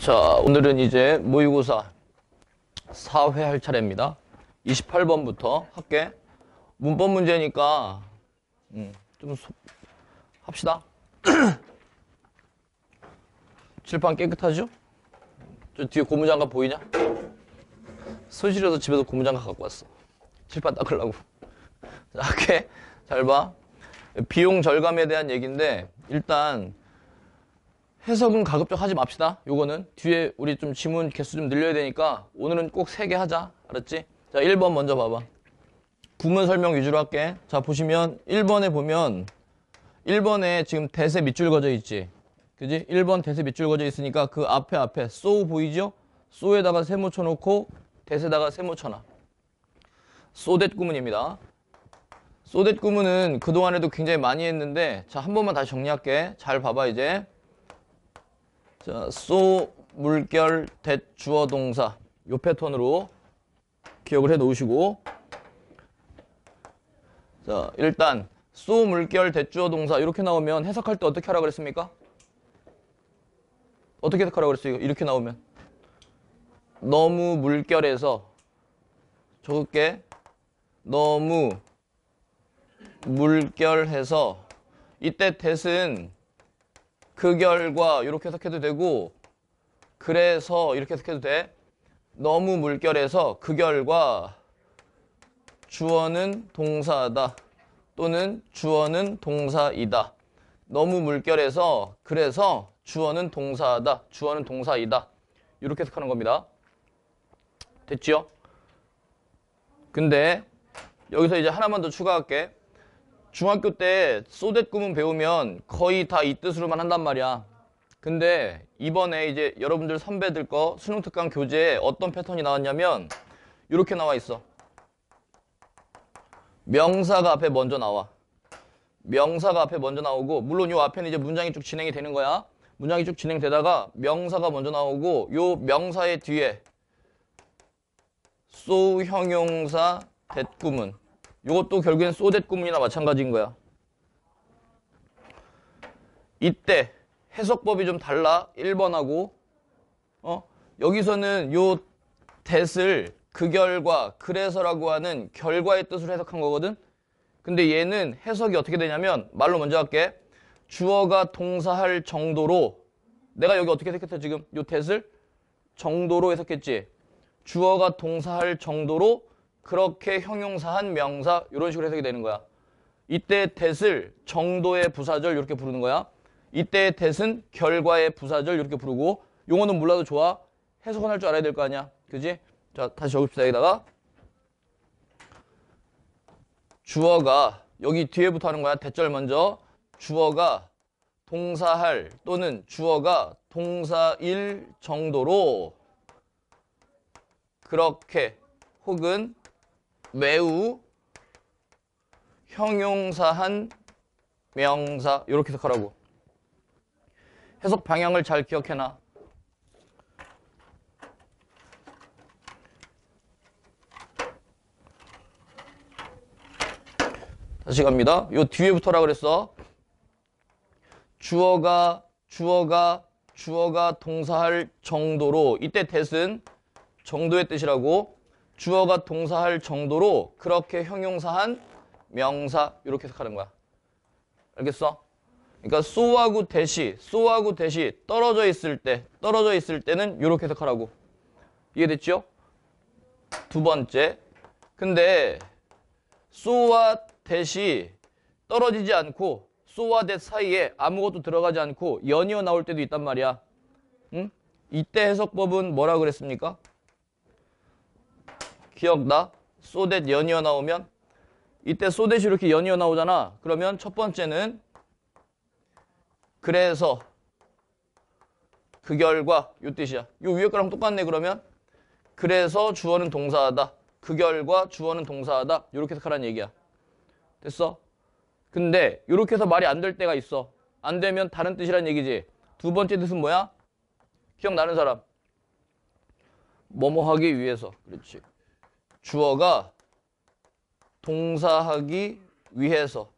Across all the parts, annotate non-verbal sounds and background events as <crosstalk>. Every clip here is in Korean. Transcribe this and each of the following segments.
자 오늘은 이제 모의고사 4회할 차례입니다 28번부터 할게 문법 문제니까 음, 좀 합시다 <clears throat> 칠판 깨끗하죠? 저 뒤에 고무장갑 보이냐? 손실해서 집에서 고무장갑 갖고 왔어 칠판 닦으려고 <laughs> 자, 할게 잘봐 비용 절감에 대한 얘기인데 일단 해석은 가급적 하지 맙시다. 요거는 뒤에 우리 좀 지문 개수 좀 늘려야 되니까 오늘은 꼭 세 개 하자. 알았지? 자, 1번 먼저 봐봐. 구문 설명 위주로 할게. 자, 보시면 1번에 보면 1번에 지금 대세 밑줄 그어져 있지. 그지? 1번 대세 밑줄 그어져 있으니까 그 앞에 앞에 so 보이죠? so에다가 세모 쳐놓고 대세다가 에 세모 쳐놔. so that 구문입니다. so that 구문은 그동안에도 굉장히 많이 했는데 자, 한 번만 다시 정리할게. 잘 봐봐 이제. 자, 소, 물결, 대, 주어, 동사 요 패턴으로 기억을 해 놓으시고 자, 일단 소, 물결, 대, 주어, 동사 이렇게 나오면 해석할 때 어떻게 하라 그랬습니까? 어떻게 해석하라 그랬어요? 이렇게 나오면 너무 물결해서 적을게 너무 물결해서 이때 대은 그 결과 이렇게 해석해도 되고 그래서 이렇게 해석해도 돼. 너무 물결해서그 결과 주어는 동사다 또는 주어는 동사이다. 너무 물결해서 그래서 주어는 동사다 주어는 동사이다. 이렇게 해석하는 겁니다. 됐지요? 근데 여기서 이제 하나만 더 추가할게. 중학교 때 소댓 구은 배우면 거의 다 이 뜻으로만 한단 말이야. 근데 이번에 이제 여러분들 선배들 거 수능 특강 교재에 어떤 패턴이 나왔냐면 이렇게 나와 있어. 명사가 앞에 먼저 나와. 명사가 앞에 먼저 나오고 물론 요 앞에는 이제 문장이 쭉 진행이 되는 거야. 문장이 쭉 진행되다가 명사가 먼저 나오고 요 명사의 뒤에 소형용사 대꾸은 이것도 결국엔 소댓 구문이나 마찬가지인 거야. 이때 해석법이 좀 달라. 1번하고 어? 여기서는 요 대슬 그 결과 그래서라고 하는 결과의 뜻으로 해석한 거거든. 근데 얘는 해석이 어떻게 되냐면 말로 먼저 할게. 주어가 동사할 정도로 내가 여기 어떻게 해석했어 지금 요 대슬 정도로 해석했지. 주어가 동사할 정도로 그렇게 형용사한 명사 이런 식으로 해석이 되는 거야. 이때 대을 정도의 부사절 이렇게 부르는 거야. 이때 대은 결과의 부사절 이렇게 부르고 용어는 몰라도 좋아. 해석은 할 줄 알아야 될 거 아니야. 그지? 자 다시 적읍시다 여기다가 주어가 여기 뒤에부터 하는 거야. 대절 먼저 주어가 동사할 또는 주어가 동사일 정도로 그렇게 혹은 매우 형용사한 명사 이렇게 해석하라고 해석 방향을 잘 기억해놔 다시 갑니다 요 뒤에부터라 그랬어 주어가 주어가 주어가 동사할 정도로 이때 대은 정도의 뜻이라고 주어가 동사할 정도로 그렇게 형용사한 명사 이렇게 해석하는 거야. 알겠어? 그러니까 소하고 대시, 소하고 대시 떨어져 있을 때, 떨어져 있을 때는 이렇게 해석하라고. 이해됐죠? 두 번째. 근데 소와 대시 떨어지지 않고 소와 대 사이에 아무것도 들어가지 않고 연이어 나올 때도 있단 말이야. 응? 이때 해석법은 뭐라 그랬습니까? 기억나? 소댓 연이어 나오면 이때 소댓이 이렇게 연이어 나오잖아. 그러면 첫 번째는 그래서 그 결과 요 뜻이야. 요 위에 거랑 똑같네 그러면 그래서 주어는 동사하다. 그 결과 주어는 동사하다. 요렇게 해석하라는 얘기야. 됐어? 근데 요렇게 해서 말이 안 될 때가 있어. 안 되면 다른 뜻이란 얘기지. 두 번째 뜻은 뭐야? 기억나는 사람. 뭐뭐 하기 위해서. 그렇지. 주어가 동사하기 위해서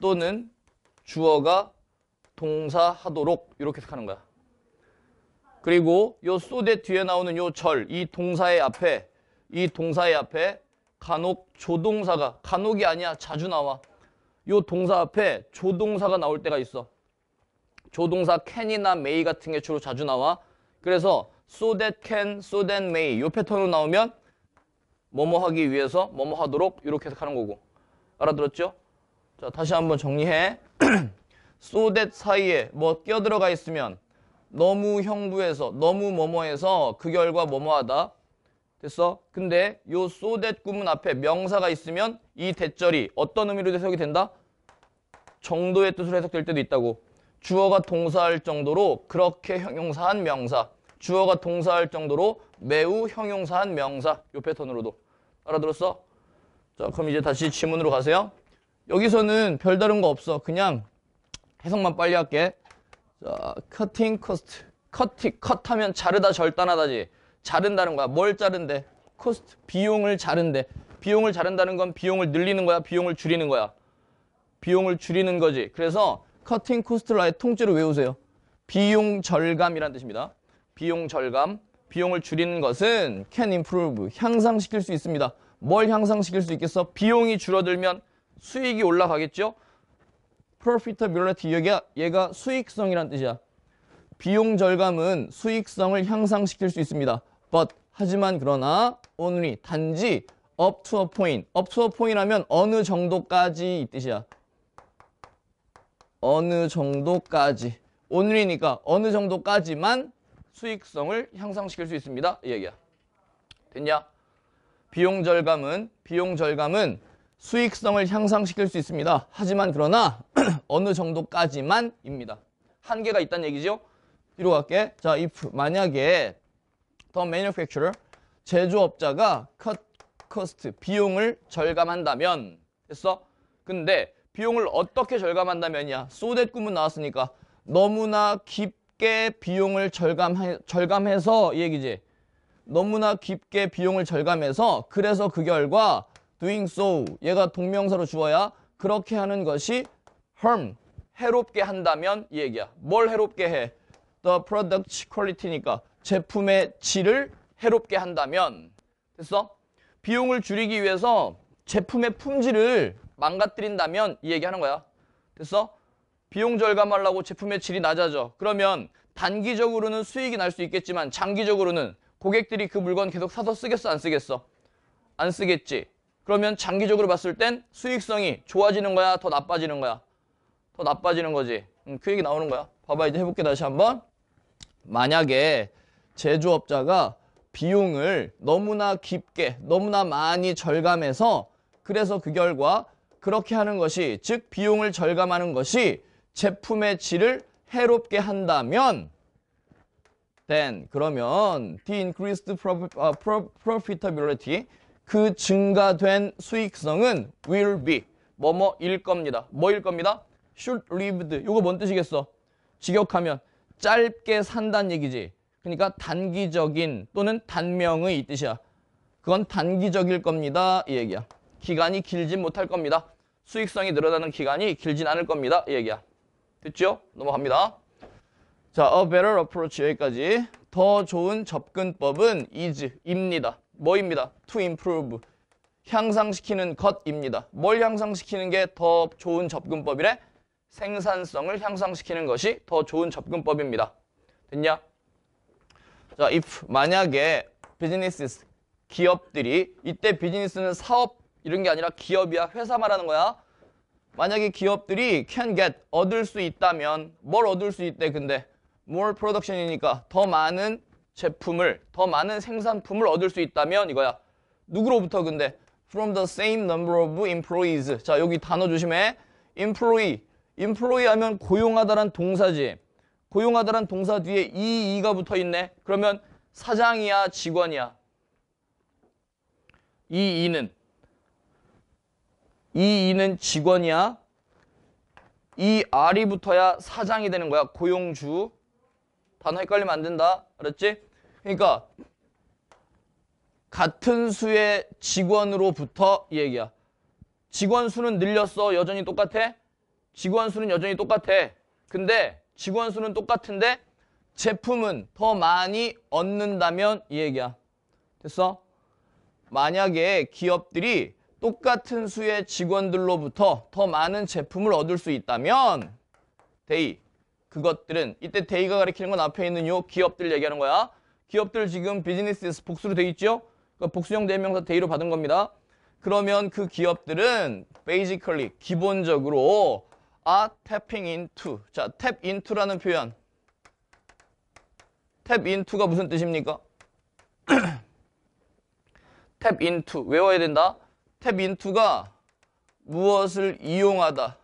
또는 주어가 동사하도록 이렇게 하는 거야. 그리고 요 쏘대 뒤에 나오는 요 절, 이 동사의 앞에 이 동사의 앞에 간혹 조동사가 간혹이 아니야 자주 나와. 요 동사 앞에 조동사가 나올 때가 있어. 조동사 can이나 may 같은 게 주로 자주 나와. 그래서 so that can, so that may 요 패턴으로 나오면 뭐뭐 하기 위해서 뭐뭐 하도록 이렇게 해석하는 거고 알아들었죠? 자 다시 한번 정리해 so that <clears throat> 사이에 뭐 끼어들어가 있으면 너무 형부에서 너무 뭐뭐해서 그 결과 뭐뭐하다 됐어? 근데 요 so that 구문 앞에 명사가 있으면 이 대절이 어떤 의미로 해석이 된다? 정도의 뜻으로 해석될 때도 있다고 주어가 동사할 정도로 그렇게 형용사한 명사 주어가 동사할 정도로 매우 형용사한 명사 요 패턴으로도 알아들었어? 자 그럼 이제 다시 지문으로 가세요 여기서는 별다른 거 없어 그냥 해석만 빨리 할게 자 cutting cost cut, cut 하면 자르다 절단하다지 자른다는 거야 뭘 자른대 cost 비용을 자른대 비용을 자른다는 건 비용을 늘리는 거야 비용을 줄이는 거야 비용을 줄이는 거지 그래서 cutting cost를 아예 통째로 외우세요 비용 절감이란 뜻입니다 비용 절감 비용을 줄이는 것은 can improve, 향상시킬 수 있습니다. 뭘 향상시킬 수 있겠어? 비용이 줄어들면 수익이 올라가겠죠? profitability, 얘가, 얘가 수익성이란 뜻이야. 비용 절감은 수익성을 향상시킬 수 있습니다. but, 하지만 그러나 only, 단지 up to a point. up to a point 하면 어느 정도까지 이 뜻이야. 어느 정도까지. only니까 어느 정도까지만 수익성을 향상시킬 수 있습니다. 이 얘기야. 됐냐? 비용 절감은 비용 절감은 수익성을 향상시킬 수 있습니다. 하지만 그러나 <clears throat> 어느 정도까지만입니다. 한계가 있다는 얘기죠. 뒤로 갈게. 자, if 만약에 the m a n 제조업자가 cut cost 비용을 절감한다면 됐어? 근데 비용을 어떻게 절감한다면이야. 소댓 so 나왔으니까 너무나 깊 깊게 비용을 절감해, 절감해서 이 얘기지. 너무나 깊게 비용을 절감해서 그래서 그 결과 doing so 얘가 동명사로 주어야 그렇게 하는 것이 harm 해롭게 한다면 이 얘기야. 뭘 해롭게 해? The product quality니까 제품의 질을 해롭게 한다면 됐어? 비용을 줄이기 위해서 제품의 품질을 망가뜨린다면 이 얘기하는 거야. 됐어? 비용 절감하려고 제품의 질이 낮아져. 그러면 단기적으로는 수익이 날 수 있겠지만 장기적으로는 고객들이 그 물건 계속 사서 쓰겠어 안 쓰겠어? 안 쓰겠지. 그러면 장기적으로 봤을 땐 수익성이 좋아지는 거야? 더 나빠지는 거야? 더 나빠지는 거지. 음, 그 얘기 나오는 거야. 봐봐 이제 해볼게 다시 한번. 만약에 제조업자가 비용을 너무나 깊게 너무나 많이 절감해서 그래서 그 결과 그렇게 하는 것이 즉 비용을 절감하는 것이 제품의 질을 해롭게 한다면 then 그러면 the increased uh, profitability 그 증가된 수익성은 will be 뭐뭐일 겁니다. 뭐일 겁니다? should lived 이거 뭔 뜻이겠어? 직역하면 짧게 산다는 얘기지. 그러니까 단기적인 또는 단명의 이 뜻이야. 그건 단기적일 겁니다. 이 얘기야. 기간이 길진 못할 겁니다. 수익성이 늘어나는 기간이 길진 않을 겁니다. 이 얘기야. 됐죠? 넘어갑니다. 자, a better approach 여기까지. 더 좋은 접근법은 is입니다. 뭐입니다? to improve. 향상시키는 것입니다. 뭘 향상시키는 게 더 좋은 접근법이래? 생산성을 향상시키는 것이 더 좋은 접근법입니다. 됐냐? 자, if 만약에 비즈니스 기업들이 이때 비즈니스는 사업 이런 게 아니라 기업이야 회사 말하는 거야 만약에 기업들이 can get 얻을 수 있다면 뭘 얻을 수 있대 근데 more production이니까 더 많은 제품을 더 많은 생산품을 얻을 수 있다면 이거야 누구로부터 근데 from the same number of employees 자 여기 단어 조심해 employee employee 하면 고용하다란 동사지 고용하다란 동사 뒤에 e e가 붙어 있네 그러면 사장이야 직원이야 이 e는 이 이는 직원이야. 이 R이 붙어야 사장이 되는 거야. 고용주. 단어 헷갈리면 안 된다. 알았지? 그러니까 같은 수의 직원으로부터 이 얘기야. 직원 수는 늘렸어. 여전히 똑같아? 직원 수는 여전히 똑같아. 근데 직원 수는 똑같은데 제품은 더 많이 얻는다면 이 얘기야. 됐어? 만약에 기업들이 똑같은 수의 직원들로부터 더 많은 제품을 얻을 수 있다면 데이 그것들은 이때 데이가 가리키는 건 앞에 있는 요 기업들 얘기하는 거야. 기업들 지금 비즈니스에서 복수로 돼 있죠? 그러니까 복수형 대명사 데이로 받은 겁니다. 그러면 그 기업들은 베이지컬리 기본적으로 아 탭핑 인투 p p i 자, tap 라는 표현 탭인투가 무슨 뜻입니까? 탭 <clears throat> 인투 외워야 된다. 탭인투가 무엇을 이용하다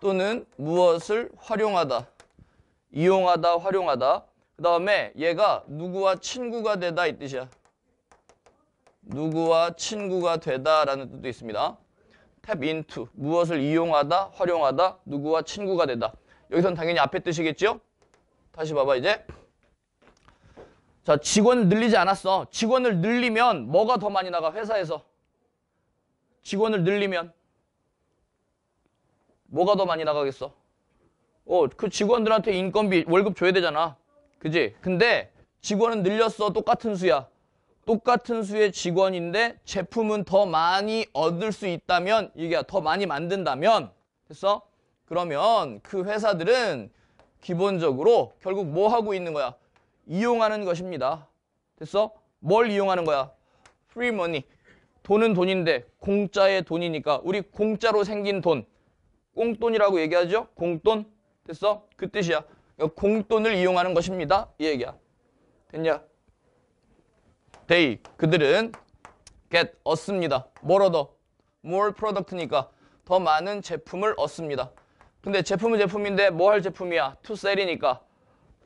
또는 무엇을 활용하다 이용하다 활용하다 그 다음에 얘가 누구와 친구가 되다 이 뜻이야 누구와 친구가 되다 라는 뜻도 있습니다 탭 인투 무엇을 이용하다 활용하다 누구와 친구가 되다 여기서는 당연히 앞에 뜻이겠죠 다시 봐봐 이제 자 직원 늘리지 않았어 직원을 늘리면 뭐가 더 많이 나가 회사에서 직원을 늘리면 뭐가 더 많이 나가겠어? 어, 그 직원들한테 인건비, 월급 줘야 되잖아. 그지? 근데 직원은 늘렸어. 똑같은 수야. 똑같은 수의 직원인데 제품은 더 많이 얻을 수 있다면 이게 더 많이 만든다면 됐어? 그러면 그 회사들은 기본적으로 결국 뭐 하고 있는 거야? 이용하는 것입니다. 됐어? 뭘 이용하는 거야? 프리 머니. 돈은 돈인데 공짜의 돈이니까 우리 공짜로 생긴 돈 꽁돈이라고 얘기하죠? 공돈 됐어? 그 뜻이야 공돈을 이용하는 것입니다 이 얘기야 됐냐? They 그들은 get 얻습니다 뭘 얻어? more product니까 더 많은 제품을 얻습니다 근데 제품은 제품인데 뭐 할 제품이야? to sell이니까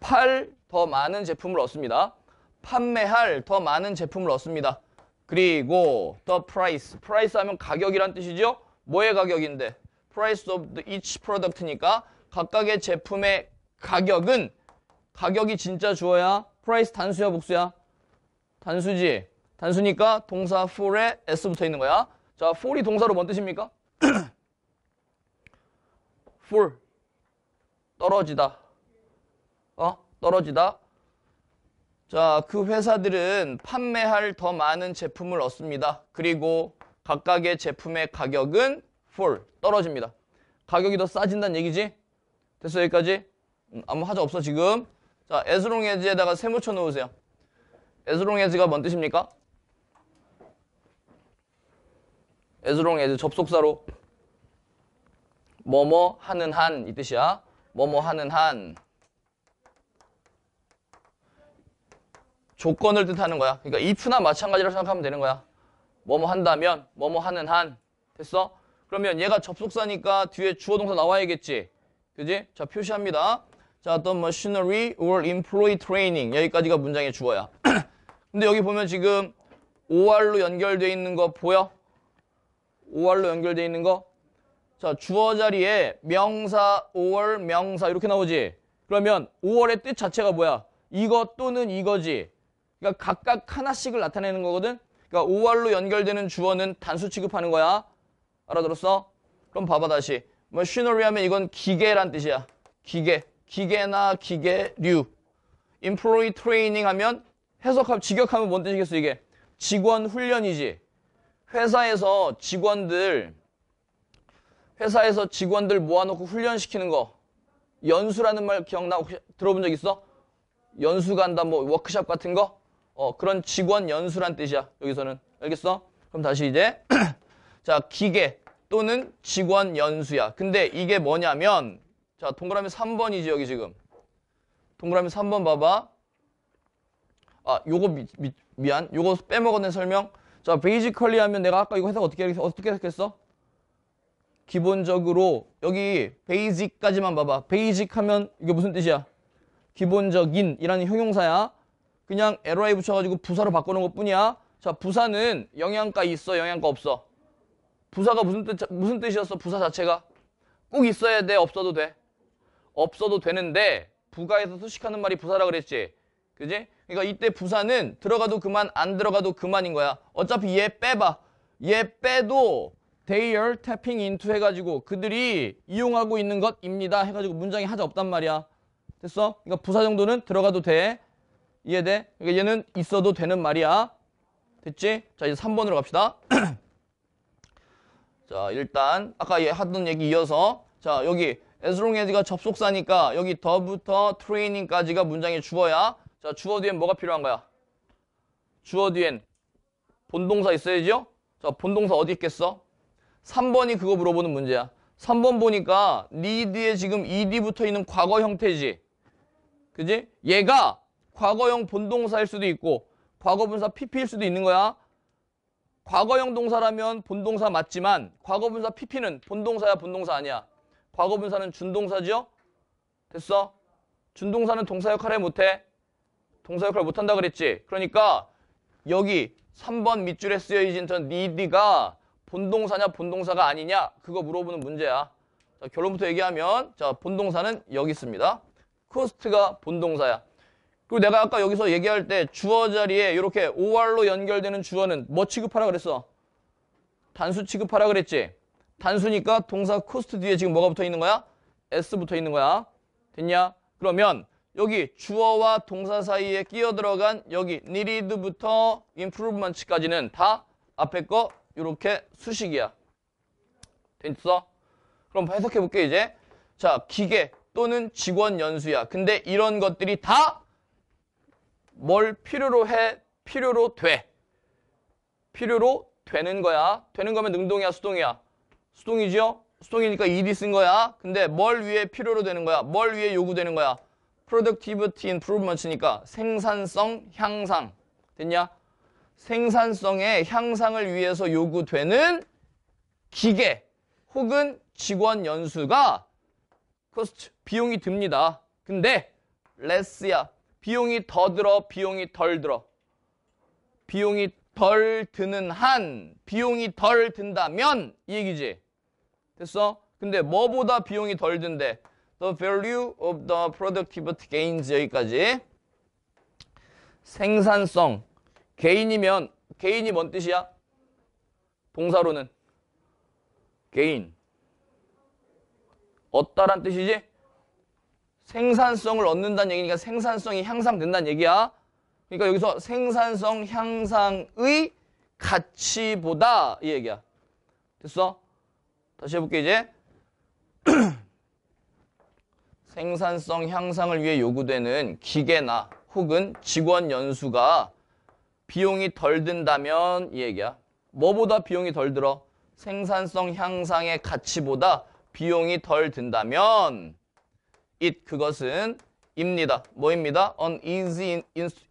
팔 더 많은 제품을 얻습니다 판매할 더 많은 제품을 얻습니다 그리고 the price. price 하면 가격이란 뜻이죠. 뭐의 가격인데? price of the each product니까 각각의 제품의 가격은 가격이 진짜 주어야 price 단수야 복수야? 단수지. 단수니까 동사 for에 s 부터 있는 거야. 자, for이 동사로 뭔 뜻입니까? <coughs> for 떨어지다. 어? 떨어지다. 자, 그 회사들은 판매할 더 많은 제품을 얻습니다. 그리고 각각의 제품의 가격은 fall, 떨어집니다. 가격이 더 싸진다는 얘기지? 됐어, 여기까지? 음, 아무 하자 없어, 지금. 자, 에 s 롱에즈에다가 세모 쳐놓으세요. 에 s 롱에즈가뭔 뜻입니까? 에 s 롱에즈 접속사로 뭐뭐 하는 한 이 뜻이야. 뭐뭐 하는 한. 조건을 뜻하는 거야. 그러니까 if나 마찬가지라고 생각하면 되는 거야. 뭐뭐 한다면, 뭐뭐 하는 한. 됐어? 그러면 얘가 접속사니까 뒤에 주어 동사 나와야겠지. 그지? 자, 표시합니다. 자, 어떤 machinery or employee training. 여기까지가 문장의 주어야. <clears throat> 근데 여기 보면 지금 OR로 연결되어 있는 거 보여? OR로 연결되어 있는 거? 자, 주어 자리에 명사, OR, 명사 이렇게 나오지? 그러면 o r 의뜻 자체가 뭐야? 이것 또는 이거지. 그러니까 각각 하나씩을 나타내는 거거든. 그러니까 5월로 연결되는 주어는 단수 취급하는 거야. 알아들었어? 그럼 봐봐 다시. machinery 하면 이건 기계란 뜻이야. 기계. 기계나 기계류. employee training 하면 해석하면 직역하면 뭔 뜻이겠어 이게? 직원 훈련이지. 회사에서 직원들 회사에서 직원들 모아놓고 훈련시키는 거. 연수라는 말 기억나? 혹시 들어본 적 있어? 연수 간다, 뭐 워크샵 같은 거? 어, 그런 직원 연수란 뜻이야. 여기서는. 알겠어? 그럼 다시 이제 <clears throat> 자 기계 또는 직원 연수야. 근데 이게 뭐냐면 자 동그라미 3번이지 여기 지금. 동그라미 3번 봐봐. 아 요거 미, 미, 미안. 요거 빼먹었네 설명. 자 베이지컬리 하면 내가 아까 이거 해석 어떻게 어떻게 해석했어? 기본적으로 여기 베이직까지만 봐봐. 베이직 하면 이게 무슨 뜻이야? 기본적인 이라는 형용사야. 그냥 li 붙여가지고 부사로 바꾸는 것 뿐이야. 자, 부사는 영양가 있어, 영양가 없어. 부사가 무슨 뜻, 무슨 뜻이었어? 부사 자체가. 꼭 있어야 돼, 없어도 돼. 없어도 되는데, 부가에서 수식하는 말이 부사라 그랬지. 그지? 그니까 이때 부사는 들어가도 그만, 안 들어가도 그만인 거야. 어차피 얘 빼봐. 얘 빼도 they are tapping into 해가지고 그들이 이용하고 있는 것입니다. 해가지고 문장이 하자 없단 말이야. 됐어? 그니까 부사 정도는 들어가도 돼. 이해돼? 그러니까 얘는 있어도 되는 말이야. 됐지? 자, 이제 3번으로 갑시다. <clears throat> 자, 일단 아까 얘 하던 얘기 이어서 자, 여기 as long as가 접속사니까 여기 더부터 training까지가 문장의 주어야. 자, 주어 뒤엔 뭐가 필요한 거야? 주어 뒤엔 본동사 있어야죠? 자, 본동사 어디 있겠어? 3번이 그거 물어보는 문제야. 3번 보니까 need에 지금 ed부터 있는 과거 형태지. 그지? 얘가 과거형 본동사일 수도 있고 과거분사 pp일 수도 있는 거야. 과거형 동사라면 본동사 맞지만 과거분사 pp는 본동사야 본동사 아니야. 과거분사는 준동사죠 됐어? 준동사는 동사 역할을 못해. 동사 역할을 못한다 그랬지. 그러니까 여기 3번 밑줄에 쓰여있는 전 need가 본동사냐 본동사가 아니냐 그거 물어보는 문제야. 자, 결론부터 얘기하면 자 본동사는 여기 있습니다. 코스트가 본동사야. 그리고 내가 아까 여기서 얘기할 때 주어 자리에 이렇게 OR로 연결되는 주어는 뭐 취급하라 그랬어? 단수 취급하라 그랬지? 단수니까 동사 코스트 뒤에 지금 뭐가 붙어 있는 거야? S 붙어 있는 거야. 됐냐? 그러면 여기 주어와 동사 사이에 끼어 들어간 여기 need부터 improvement까지는 다 앞에 거 이렇게 수식이야. 됐어? 그럼 해석해 볼게 이제. 자, 기계 또는 직원 연수야. 근데 이런 것들이 다뭘 필요로 해? 필요로 돼. 필요로 되는 거야. 되는 거면 능동이야, 수동이야? 수동이죠 수동이니까 e 이쓴 거야. 근데 뭘 위해 필요로 되는 거야? 뭘 위해 요구되는 거야? productivity improvement니까 생산성 향상. 됐냐? 생산성의 향상을 위해서 요구되는 기계 혹은 직원 연수가 cost, 비용이 듭니다. 근데 less야, 비용이 더 들어 비용이 덜 들어 비용이 덜 드는 한 비용이 덜 든다면 이 얘기지 됐어? 근데 뭐보다 비용이 덜 든대 The value of the productivity gains 여기까지 생산성 개인이면 개인이 뭔 뜻이야? 동사로는 개인 어따란 뜻이지? 생산성을 얻는다는 얘기니까 생산성이 향상된다는 얘기야. 그러니까 여기서 생산성 향상의 가치보다 이 얘기야. 됐어? 다시 해볼게 이제. <clears throat> 생산성 향상을 위해 요구되는 기계나 혹은 직원 연수가 비용이 덜 든다면 이 얘기야. 뭐보다 비용이 덜 들어? 생산성 향상의 가치보다 비용이 덜 든다면 it 그것은 입니다. 뭐입니다? an easy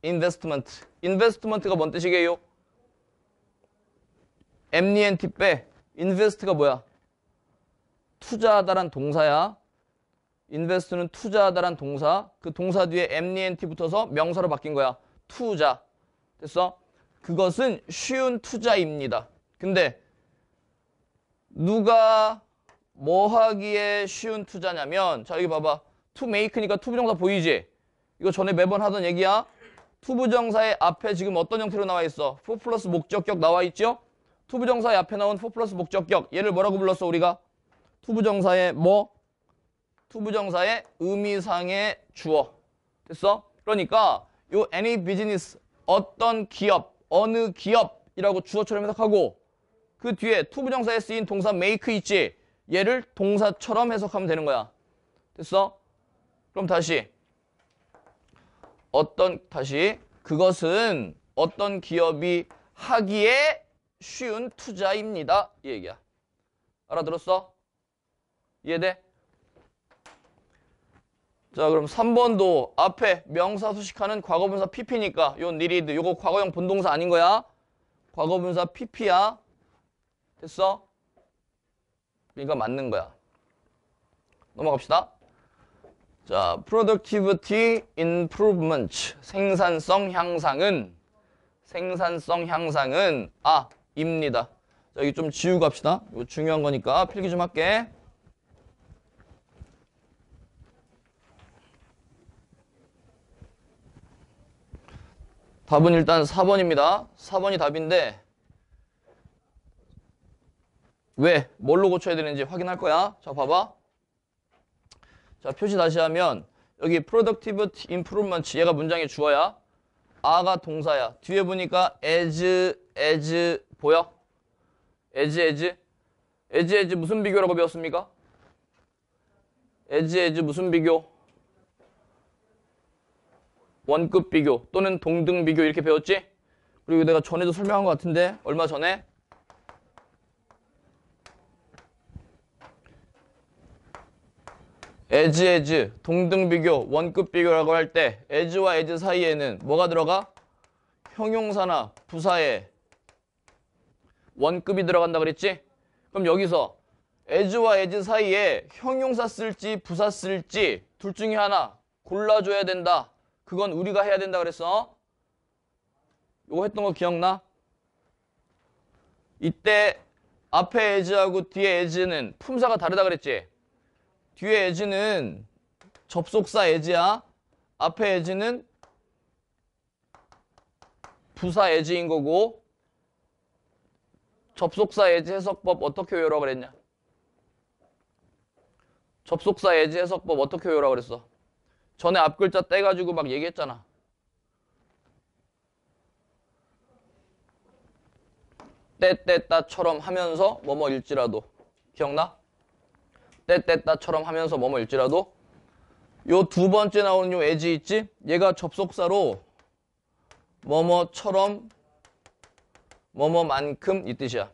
investment. investment가 뭔 뜻이게요? MNT e 빼. invest가 뭐야? 투자하다란 동사야. invest는 투자하다란 동사. 그 동사 뒤에 MNT e 붙어서 명사로 바뀐 거야. 투자. 됐어? 그것은 쉬운 투자입니다. 근데 누가 뭐 하기에 쉬운 투자냐면 자 여기 봐봐. to make니까 to 부정사 보이지? 이거 전에 매번 하던 얘기야. to 부정사의 앞에 지금 어떤 형태로 나와 있어? for 플러스 목적격 나와 있죠? to 부정사의 앞에 나온 for 플러스 목적격 얘를 뭐라고 불렀어 우리가? to 부정사의 뭐? to 부정사의 의미상의 주어. 됐어? 그러니까 요 any business 어떤 기업, 어느 기업이라고 주어처럼 해석하고 그 뒤에 to 부정사에 쓰인 동사 make 있지? 얘를 동사처럼 해석하면 되는 거야. 됐어? 그럼 다시 어떤 다시 그것은 어떤 기업이 하기에 쉬운 투자입니다. 이 얘기야. 알아들었어? 이해돼? 자 그럼 3번도 앞에 명사 수식하는 과거분사 PP니까 요 니리드 요거 과거형 본동사 아닌 거야. 과거분사 PP야. 됐어? 그러니까 맞는 거야. 넘어갑시다. 자, productivity improvement 생산성 향상은 생산성 향상은 아 입니다. 자, 여기 좀 지우고 합시다. 이거 중요한 거니까 필기 좀 할게. 답은 일단 4번입니다. 4번이 답인데 왜? 뭘로 고쳐야 되는지 확인할 거야. 자, 봐봐. 자, 표시 다시 하면 여기 p r o d u c t i v e improvement 얘가 문장의 주어야. 아가 동사야. 뒤에 보니까 as as 보여? as as as as 무슨 비교라고 배웠습니까? as as 무슨 비교? 원급 비교 또는 동등 비교 이렇게 배웠지? 그리고 내가 전에도 설명한 것 같은데 얼마 전에 에즈 에즈 동등 비교 원급 비교라고 할 때 에즈와 에즈 사이에는 뭐가 들어가? 형용사나 부사에 원급이 들어간다 그랬지? 그럼 여기서 에즈와 에즈 사이에 형용사 쓸지 부사 쓸지 둘 중에 하나 골라줘야 된다. 그건 우리가 해야 된다 그랬어. 이거 했던 거 기억나? 이때 앞에 에즈하고 뒤에 에즈는 품사가 다르다 그랬지? 뒤에 as는 접속사 as야. 앞에 as는 부사 as인 거고 접속사 as 해석법 어떻게 외우라고 그랬냐? 접속사 as 해석법 어떻게 외우라고 그랬어? 전에 앞글자 떼가지고 막 얘기했잖아. 떼떼따처럼 하면서 뭐뭐일지라도 기억나? 떼떼따처럼 하면서 뭐뭐일지라도 요 두 번째 나오는 요 에지 있지? 얘가 접속사로 뭐뭐처럼 뭐뭐만큼 이 뜻이야.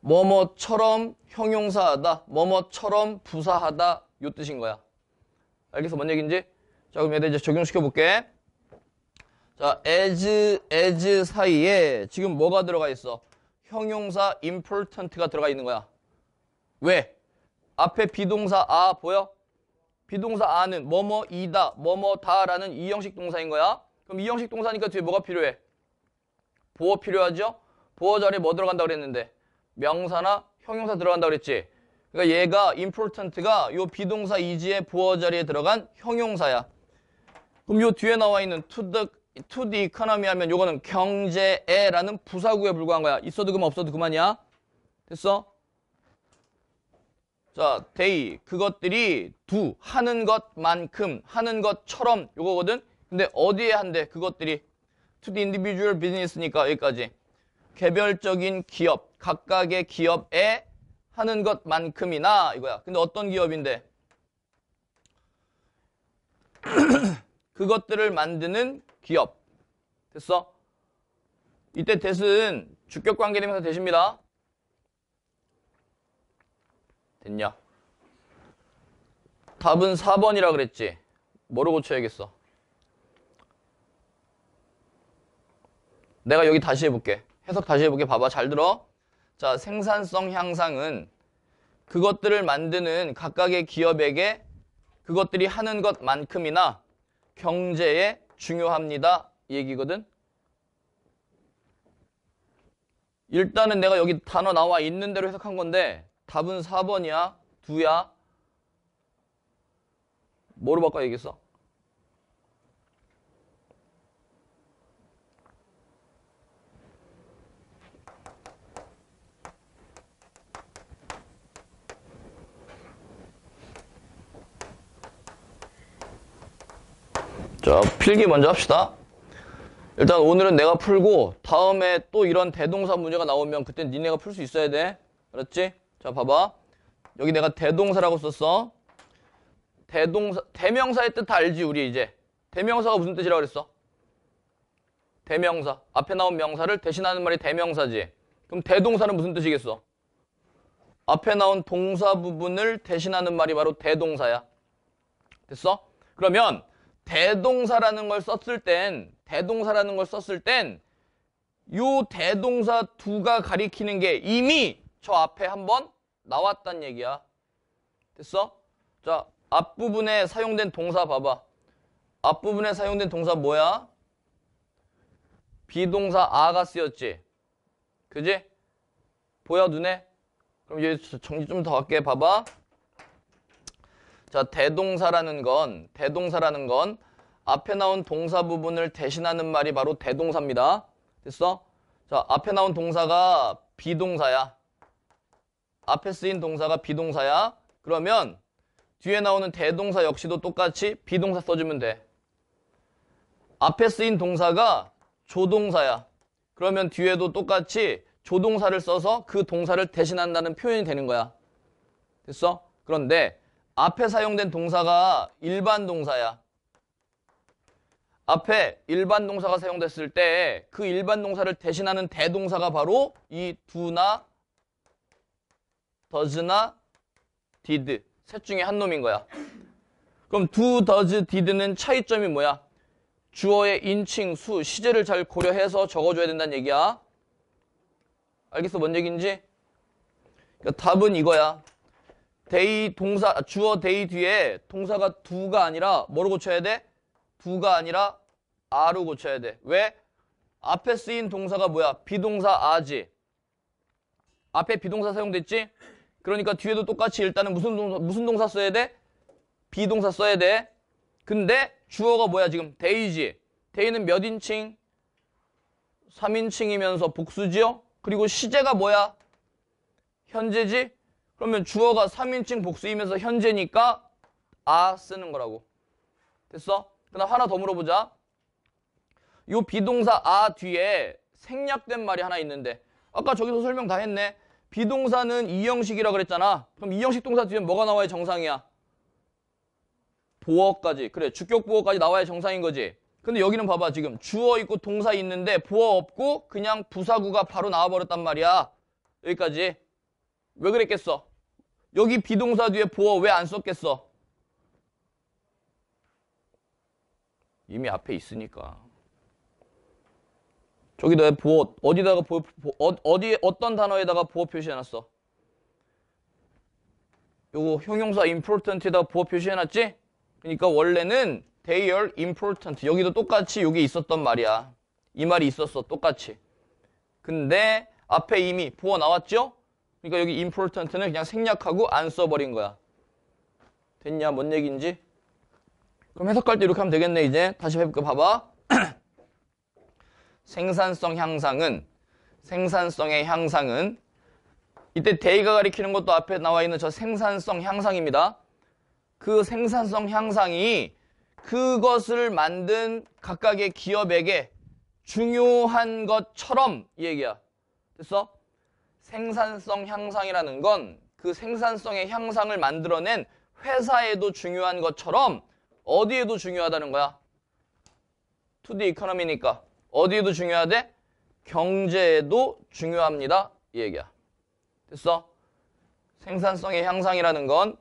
뭐뭐처럼 형용사하다, 뭐뭐처럼 부사하다 요 뜻인 거야. 알겠어? 뭔 얘기인지? 자, 그럼 얘들 이제 적용시켜 볼게. 자, as, as 사이에 지금 뭐가 들어가 있어? 형용사 important가 들어가 있는 거야. 왜? 앞에 비동사 아 보여? 비동사 아는 뭐뭐 이다, 뭐뭐 다라는 이형식 동사인 거야. 그럼 이형식 동사니까 뒤에 뭐가 필요해? 보어 필요하죠? 보어 자리에 뭐 들어간다 고 그랬는데? 명사나 형용사 들어간다 고 그랬지? 그러니까 얘가 important가 이 비동사 이지의 보어 자리에 들어간 형용사야. 그럼 요 뒤에 나와 있는 to the, to the economy 하면 요거는 경제에라는 부사구에 불과한 거야. 있어도 그만 없어도 그만이야. 됐어? 자, they 그것들이 두 하는 것만큼 하는 것처럼 요거거든. 근데 어디에 한대? 그것들이 to the individual business니까 여기까지. 개별적인 기업, 각각의 기업에 하는 것만큼이나 이거야. 근데 어떤 기업인데? <clears throat> 그것들을 만드는 기업. 됐어? 이때 대신 주격관계대면서되십니다 됐냐? 답은 4번이라 그랬지? 뭐로 고쳐야겠어? 내가 여기 다시 해볼게. 해석 다시 해볼게. 봐봐. 잘 들어. 자, 생산성 향상은 그것들을 만드는 각각의 기업에게 그것들이 하는 것만큼이나 경제에 중요합니다. 얘기거든. 일단은 내가 여기 단어 나와 있는 대로 해석한 건데 답은 4번이야? 두야? 뭐로 바꿔 얘기했어? 자, 필기 먼저 합시다. 일단 오늘은 내가 풀고 다음에 또 이런 대동사 문제가 나오면 그때 니네가 풀 수 있어야 돼. 알았지? 자, 봐봐. 여기 내가 대동사라고 썼어. 대동사, 대명사의 뜻다 알지, 우리 이제. 대명사가 무슨 뜻이라고 그랬어? 대명사. 앞에 나온 명사를 대신하는 말이 대명사지. 그럼 대동사는 무슨 뜻이겠어? 앞에 나온 동사 부분을 대신하는 말이 바로 대동사야. 됐어? 그러면 대동사라는 걸 썼을 땐 대동사라는 걸 썼을 땐 요 대동사 두가 가리키는 게 이미 저 앞에 한번 나왔단 얘기야. 됐어? 자, 앞부분에 사용된 동사 봐봐. 앞부분에 사용된 동사 뭐야? 비동사 아가 쓰였지. 그지? 보여 눈에? 그럼 여기 정리 좀더 할게. 봐봐. 자, 대동사라는 건 대동사라는 건 앞에 나온 동사 부분을 대신하는 말이 바로 대동사입니다. 됐어? 자, 앞에 나온 동사가 비동사야. 앞에 쓰인 동사가 비동사야. 그러면 뒤에 나오는 대동사 역시도 똑같이 비동사 써주면 돼. 앞에 쓰인 동사가 조동사야. 그러면 뒤에도 똑같이 조동사를 써서 그 동사를 대신한다는 표현이 되는 거야. 됐어? 그런데 앞에 사용된 동사가 일반 동사야. 앞에 일반 동사가 사용됐을 때 그 일반 동사를 대신하는 대동사가 바로 이 두나 더즈나 디드 셋 중에 한 놈인 거야. 그럼 두 더즈 디드는 차이점이 뭐야? 주어의 인칭, 수, 시제를 잘 고려해서 적어줘야 된다는 얘기야. 알겠어? 뭔 얘기인지? 그러니까 답은 이거야. 데이 동사 주어 데이 뒤에 동사가 두가 아니라 뭐로 고쳐야 돼? 두가 아니라 아로 고쳐야 돼. 왜? 앞에 쓰인 동사가 뭐야? 비동사 아지. 앞에 비동사 사용됐지? 그러니까 뒤에도 똑같이 일단은 무슨 동사, 무슨 동사 써야 돼? 비동사 써야 돼. 근데 주어가 뭐야 지금? 데이지. 데이는 몇 인칭? 3인칭이면서 복수지요? 그리고 시제가 뭐야? 현재지? 그러면 주어가 3인칭 복수이면서 현재니까 아 쓰는 거라고. 됐어? 그다음 하나 더 물어보자. 요 비동사 아 뒤에 생략된 말이 하나 있는데 아까 저기서 설명 다 했네. 비동사는 이형식이라 그랬잖아. 그럼 이형식 동사 뒤에 뭐가 나와야 정상이야? 보어까지. 그래, 주격 보어까지 나와야 정상인 거지. 근데 여기는 봐봐 지금 주어 있고 동사 있는데 보어 없고 그냥 부사구가 바로 나와버렸단 말이야. 여기까지. 왜 그랬겠어? 여기 비동사 뒤에 보어 왜 안 썼겠어? 이미 앞에 있으니까. 저기다 보호 어디다가 보호 어, 어디 어떤 단어에다가 보호 표시해놨어? 요거 형용사 important에다 보호 표시해놨지? 그러니까 원래는 they are important 여기도 똑같이 여기 있었던 말이야 이 말이 있었어 똑같이 근데 앞에 이미 보호 나왔죠? 그러니까 여기 important는 그냥 생략하고 안 써버린 거야 됐냐 뭔 얘기인지 그럼 해석할 때 이렇게 하면 되겠네 이제 다시 해볼까 봐봐 <clears throat> 생산성 향상은 생산성의 향상은 이때 데이가 가리키는 것도 앞에 나와 있는 저 생산성 향상입니다. 그 생산성 향상이 그것을 만든 각각의 기업에게 중요한 것처럼 이 얘기야. 됐어? 생산성 향상이라는 건 그 생산성의 향상을 만들어낸 회사에도 중요한 것처럼 어디에도 중요하다는 거야. 투디 이코노미니까. 어디에도 중요하대? 경제에도 중요합니다. 이 얘기야. 됐어? 생산성의 향상이라는 건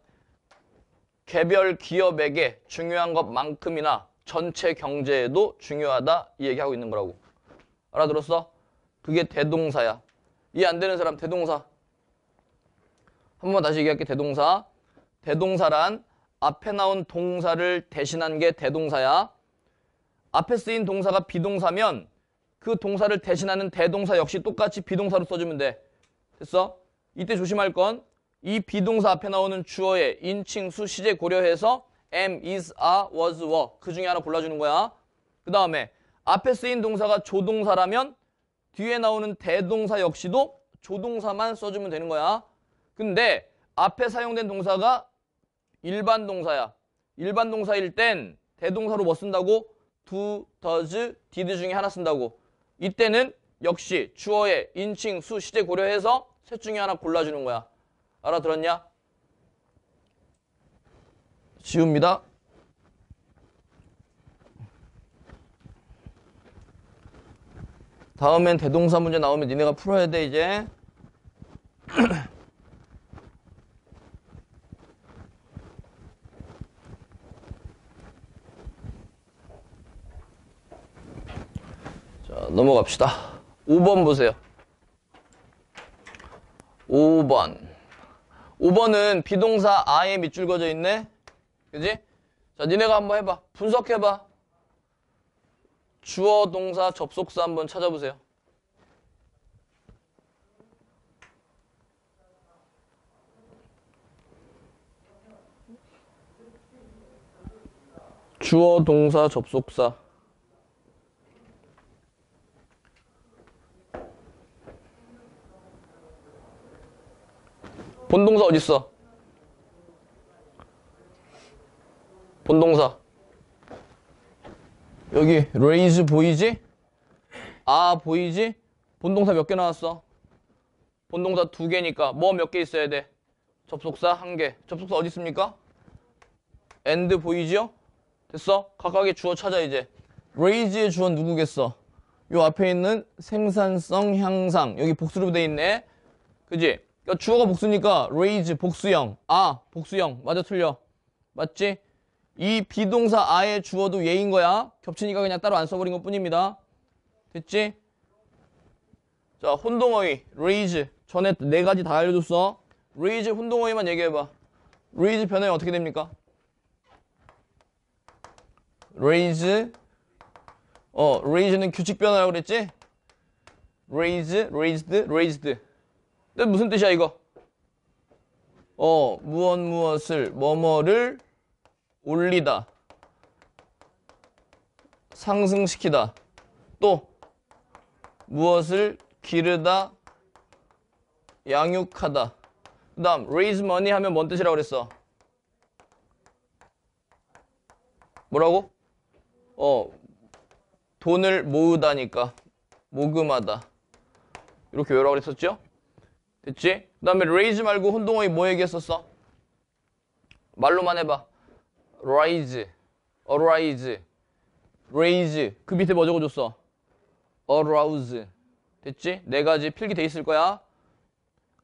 개별 기업에게 중요한 것만큼이나 전체 경제에도 중요하다 이 얘기하고 있는 거라고. 알아들었어? 그게 대동사야. 이해 안 되는 사람 대동사. 한번 다시 얘기할게 대동사. 대동사란 앞에 나온 동사를 대신한 게 대동사야. 앞에 쓰인 동사가 비동사면 그 동사를 대신하는 대동사 역시 똑같이 비동사로 써주면 돼. 됐어? 이때 조심할 건 이 비동사 앞에 나오는 주어의 인칭, 수, 시제 고려해서 am, is, are, was, were 그 중에 하나 골라주는 거야. 그 다음에 앞에 쓰인 동사가 조동사라면 뒤에 나오는 대동사 역시도 조동사만 써주면 되는 거야. 근데 앞에 사용된 동사가 일반 동사야. 일반 동사일 땐 대동사로 뭐 쓴다고? 두, 더즈, 디드 중에 하나 쓴다고 이때는 역시 주어의 인칭, 수, 시제 고려해서 셋 중에 하나 골라주는 거야 알아들었냐? 지웁니다 다음엔 대동사 문제 나오면 니네가 풀어야 돼 이제 <clears throat> 넘어갑시다. 5번 보세요. 5번. 5번은 비동사 아에 밑줄 그어져 있네. 그지? 자, 니네가 한번 해봐. 분석해봐. 주어, 동사, 접속사 한번 찾아보세요. 주어, 동사, 접속사. 본동사 어딨어? 본동사 여기 raise 보이지? 아 보이지? 본동사 몇 개 나왔어? 본동사 두 개니까 뭐 몇 개 있어야 돼? 접속사 한 개. 접속사 어디 있습니까? and 보이지요? 됐어? 각각의 주어 찾아 이제. raise의 주어 누구겠어? 요 앞에 있는 생산성 향상. 여기 복수로 돼 있네. 그지? 그러니까 주어가 복수니까 raise 복수형 아 복수형 맞아 틀려 맞지? 이 비동사 아의 주어도 얘인 거야 겹치니까 그냥 따로 안 써버린 것 뿐입니다 됐지? 자 혼동어휘 raise 전에 네 가지 다 알려줬어 raise 혼동어휘만 얘기해봐 raise 변화 어떻게 됩니까? raise 어 raise는 규칙 변화라고 그랬지? raise, raised, raised 근데 무슨 뜻이야 이거? 어 무엇 무엇을 뭐뭐를 올리다 상승시키다 또 무엇을 기르다 양육하다 그 다음 raise money 하면 뭔 뜻이라고 그랬어? 뭐라고? 어 돈을 모으다니까 모금하다 이렇게 외우라고 그랬었죠? 됐지? 그 다음에 raise 말고 혼동어이 뭐 얘기했었어? 말로만 해봐. rise, arise, raise. 그 밑에 뭐 적어줬어? arouse. 됐지? 네 가지 필기 돼 있을 거야.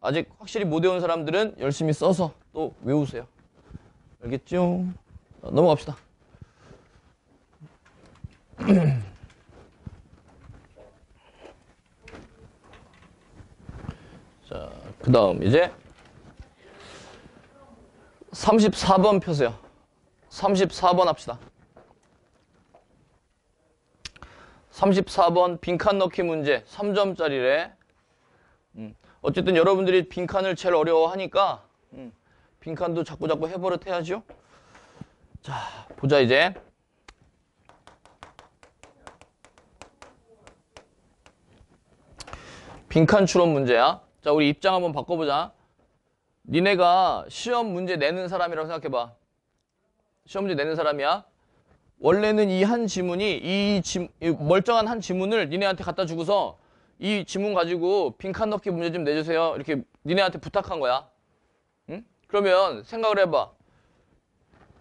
아직 확실히 못 외운 사람들은 열심히 써서 또 외우세요. 알겠죠? 넘어갑시다. <clears throat> 그 다음 이제 34번 표세요 34번 합시다. 34번 빈칸 넣기 문제 3점짜리래. 음, 어쨌든 여러분들이 빈칸을 제일 어려워하니까 음, 빈칸도 자꾸자꾸 해버릇 해야죠. 자, 보자 이제. 빈칸 추론 문제야. 자 우리 입장 한번 바꿔보자 니네가 시험 문제 내는 사람이라고 생각해봐 시험 문제 내는 사람이야 원래는 이 한 지문이 이, 지, 이 멀쩡한 한 지문을 니네한테 갖다 주고서 이 지문 가지고 빈칸 넣기 문제 좀 내주세요 이렇게 니네한테 부탁한 거야 응? 그러면 생각을 해봐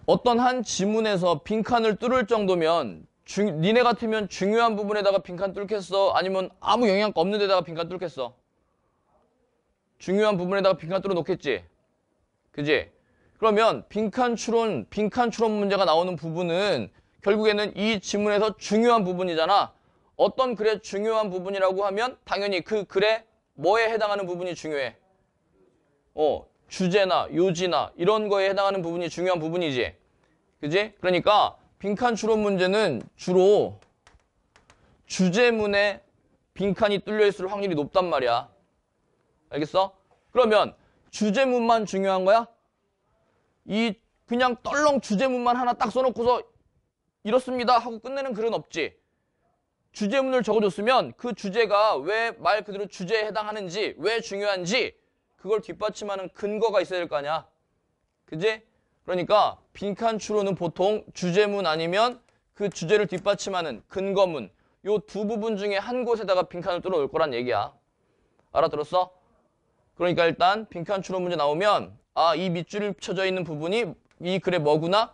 어떤 한 지문에서 빈칸을 뚫을 정도면 중, 니네 같으면 중요한 부분에다가 빈칸 뚫겠어? 아니면 아무 영향 없는 데다가 빈칸 뚫겠어? 중요한 부분에다가 빈칸 뚫어 놓겠지. 그지? 그러면 빈칸 추론, 빈칸 추론 문제가 나오는 부분은 결국에는 이 지문에서 중요한 부분이잖아. 어떤 글의 중요한 부분이라고 하면 당연히 그 글의 뭐에 해당하는 부분이 중요해. 어, 주제나 요지나 이런 거에 해당하는 부분이 중요한 부분이지. 그지? 그러니까 빈칸 추론 문제는 주로 주제문에 빈칸이 뚫려 있을 확률이 높단 말이야. 알겠어? 그러면 주제문만 중요한 거야? 이 그냥 떨렁 주제문만 하나 딱 써놓고서 이렇습니다 하고 끝내는 글은 없지. 주제문을 적어줬으면 그 주제가 왜 말 그대로 주제에 해당하는지 왜 중요한지 그걸 뒷받침하는 근거가 있어야 될 거 아니야. 그지? 그러니까 빈칸 추론은 보통 주제문 아니면 그 주제를 뒷받침하는 근거문 요 두 부분 중에 한 곳에다가 빈칸을 뚫어 올 거란 얘기야. 알아들었어? 그러니까 일단 빈칸 추론 문제 나오면 아 이 밑줄 쳐져 있는 부분이 이 글의 뭐구나?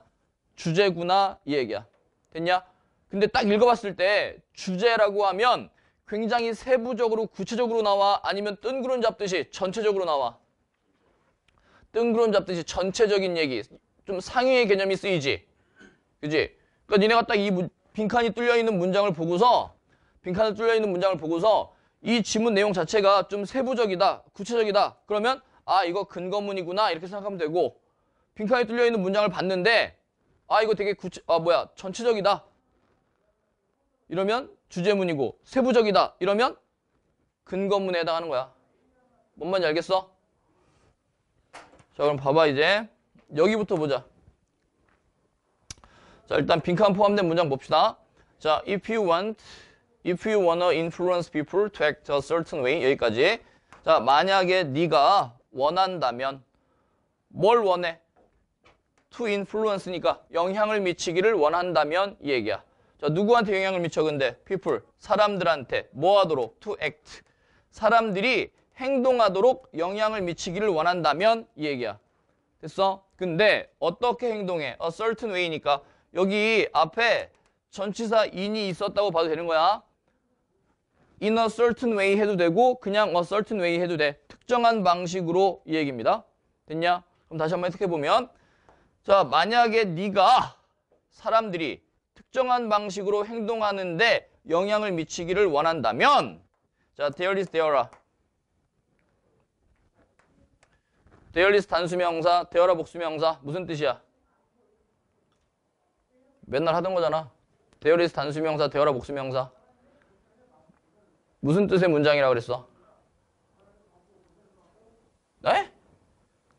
주제구나 이 얘기야. 됐냐? 근데 딱 읽어봤을 때 주제라고 하면 굉장히 세부적으로 구체적으로 나와 아니면 뜬구름 잡듯이 전체적으로 나와. 뜬구름 잡듯이 전체적인 얘기 좀 상위의 개념이 쓰이지. 그지? 그러니까 니네가 딱 이 빈칸이 뚫려 있는 문장을 보고서 빈칸을 뚫려 있는 문장을 보고서 이 지문 내용 자체가 좀 세부적이다, 구체적이다. 그러면 아 이거 근거문이구나 이렇게 생각하면 되고 빈칸이 뚫려 있는 문장을 봤는데 아 이거 되게 구체 아 뭐야 전체적이다 이러면 주제문이고 세부적이다 이러면 근거문에 해당하는 거야. 뭔 말인지 알겠어? 자 그럼 봐봐 이제 여기부터 보자. 자 일단 빈칸 포함된 문장 봅시다. 자 if you want if you wanna influence people to act a certain way 여기까지 자 만약에 네가 원한다면 뭘 원해? to influence니까 영향을 미치기를 원한다면 이 얘기야 자 누구한테 영향을 미쳐 근데 people 사람들한테 뭐 하도록 to act 사람들이 행동하도록 영향을 미치기를 원한다면 이 얘기야 됐어? 근데 어떻게 행동해? a certain way니까 여기 앞에 전치사 인이 있었다고 봐도 되는 거야 in a certain way 해도 되고 그냥 a certain way 해도 돼. 특정한 방식으로 이 얘기입니다. 됐냐? 그럼 다시 한번 해석해 보면 자, 만약에 네가 사람들이 특정한 방식으로 행동하는데 영향을 미치기를 원한다면 자, there is there are there is 단수명사, t h e r r e 복수명사 무슨 뜻이야? 맨날 하던 거잖아. there is 단수명사, t h e r r e 복수명사 무슨 뜻의 문장이라고 그랬어? 네?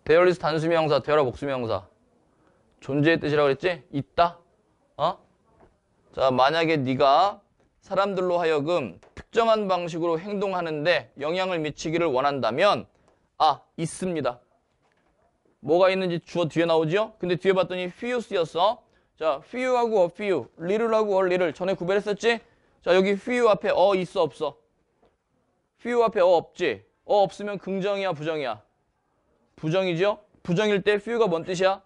대열리스 단수 명사, 대열아 복수 명사. 존재의 뜻이라고 그랬지? 있다. 어? 자, 만약에 네가 사람들로 하여금 특정한 방식으로 행동하는데 영향을 미치기를 원한다면 아, 있습니다. 뭐가 있는지 주어 뒤에 나오죠 근데 뒤에 봤더니 few 쓰였어. 자, few하고 a few, little하고 a little 전에 구별했었지? 자, 여기 few 앞에 어 있어 없어? few 앞에 어 없지? 어 없으면 긍정이야 부정이야? 부정이죠? 부정일 때 few가 뭔 뜻이야?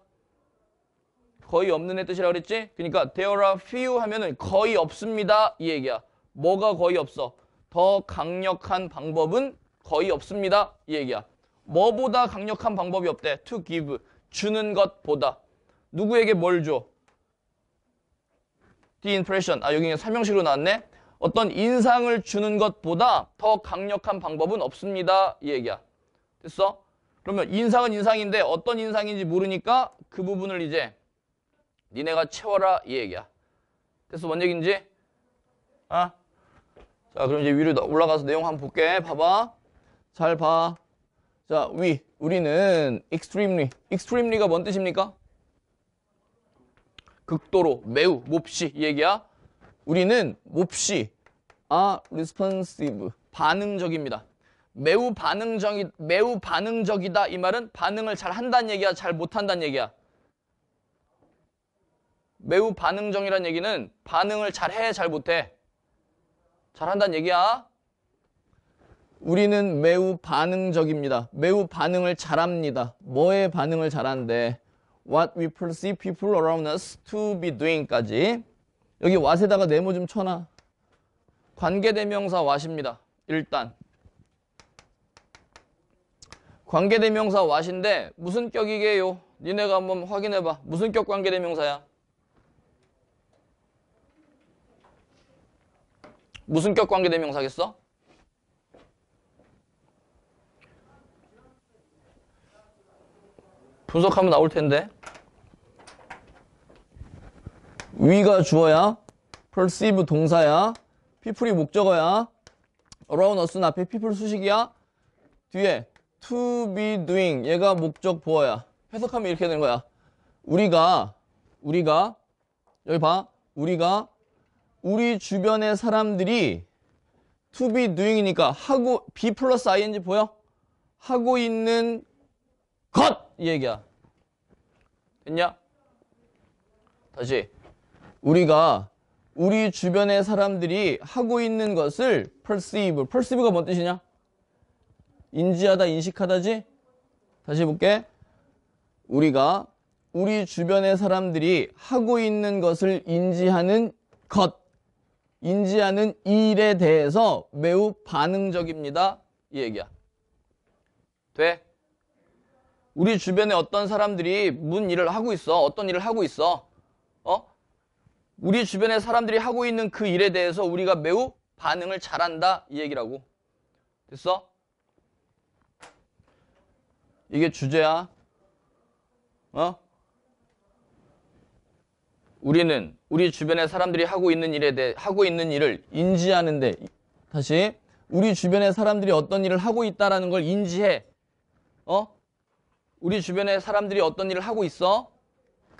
거의 없는 애 뜻이라 그랬지? 그러니까 there are few 하면은 거의 없습니다 이 얘기야. 뭐가 거의 없어? 더 강력한 방법은 거의 없습니다 이 얘기야. 뭐보다 강력한 방법이 없대. to give 주는 것보다 누구에게 뭘 줘? the impression 아 여기 그 설명식으로 나왔네. 어떤 인상을 주는 것보다 더 강력한 방법은 없습니다. 이 얘기야. 됐어? 그러면 인상은 인상인데 어떤 인상인지 모르니까 그 부분을 이제 니네가 채워라 이 얘기야. 됐어? 뭔 얘기인지? 아? 어? 자, 그럼 이제 위로 올라가서 내용 한번 볼게. 봐봐. 잘 봐. 자, 위. 우리는 extremely. extremely가 뭔 뜻입니까? 극도로, 매우, 몹시 이 얘기야. 우리는 몹시 아, 리스폰 p o n 반응적입니다. 매우 반응적이 매우 반응적이다 이 말은 반응을 잘 한다는 얘기야, 잘 못한다는 얘기야. 매우 반응적이란 얘기는 반응을 잘 해, 잘 못해. 잘 한다는 얘기야. 우리는 매우 반응적입니다. 매우 반응을 잘합니다. 뭐에 반응을 잘하는데 What we perceive people around us to be doing까지 여기 왓에다가 네모 좀 쳐놔. 관계대명사 왓입니다. 일단. 관계대명사 왓인데 무슨 격이게요? 니네가 한번 확인해봐. 무슨 격 관계대명사야? 무슨 격 관계대명사겠어? 분석하면 나올 텐데. 위가 주어야 perceive 동사야 people이 목적어야 around us는 앞에 people 수식이야 뒤에 to be doing 얘가 목적 보어야 해석하면 이렇게 되는 거야 우리가 우리가 여기 봐 우리가 우리 주변의 사람들이 to be doing이니까 하고 be 플러스 ing 보여? 하고 있는 것! 얘기야. 됐냐? 다시 우리가 우리 주변의 사람들이 하고 있는 것을 perceive. perceive가 뭔 뜻이냐? 인지하다, 인식하다지? 다시 볼게. 우리가 우리 주변의 사람들이 하고 있는 것을 인지하는 것, 인지하는 일에 대해서 매우 반응적입니다. 이 얘기야. 돼? 우리 주변에 어떤 사람들이 무슨 일을 하고 있어. 어떤 일을 하고 있어. 어? 우리 주변의 사람들이 하고 있는 그 일에 대해서 우리가 매우 반응을 잘한다 이 얘기라고 됐어? 이게 주제야 어? 우리는 우리 주변의 사람들이 하고 있는 일에 대해 하고 있는 일을 인지하는데 다시 우리 주변의 사람들이 어떤 일을 하고 있다라는 걸 인지해 어? 우리 주변의 사람들이 어떤 일을 하고 있어?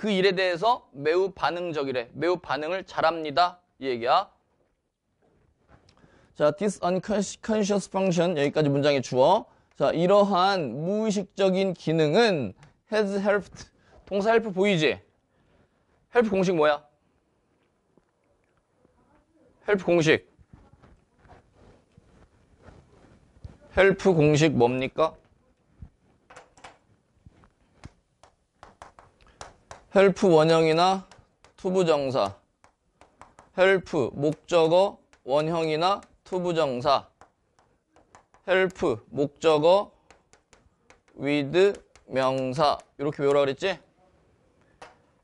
그 일에 대해서 매우 반응적이래. 매우 반응을 잘합니다. 이 얘기야. 자, this unconscious function 여기까지 문장의 주어. 자, 이러한 무의식적인 기능은 has helped. 동사 help 보이지? help 공식 뭐야? help 공식. help 공식 뭡니까? 헬프 원형이나 투부정사 헬프 목적어 원형이나 투부정사 헬프 목적어 위드 명사 이렇게 외우라 그랬지?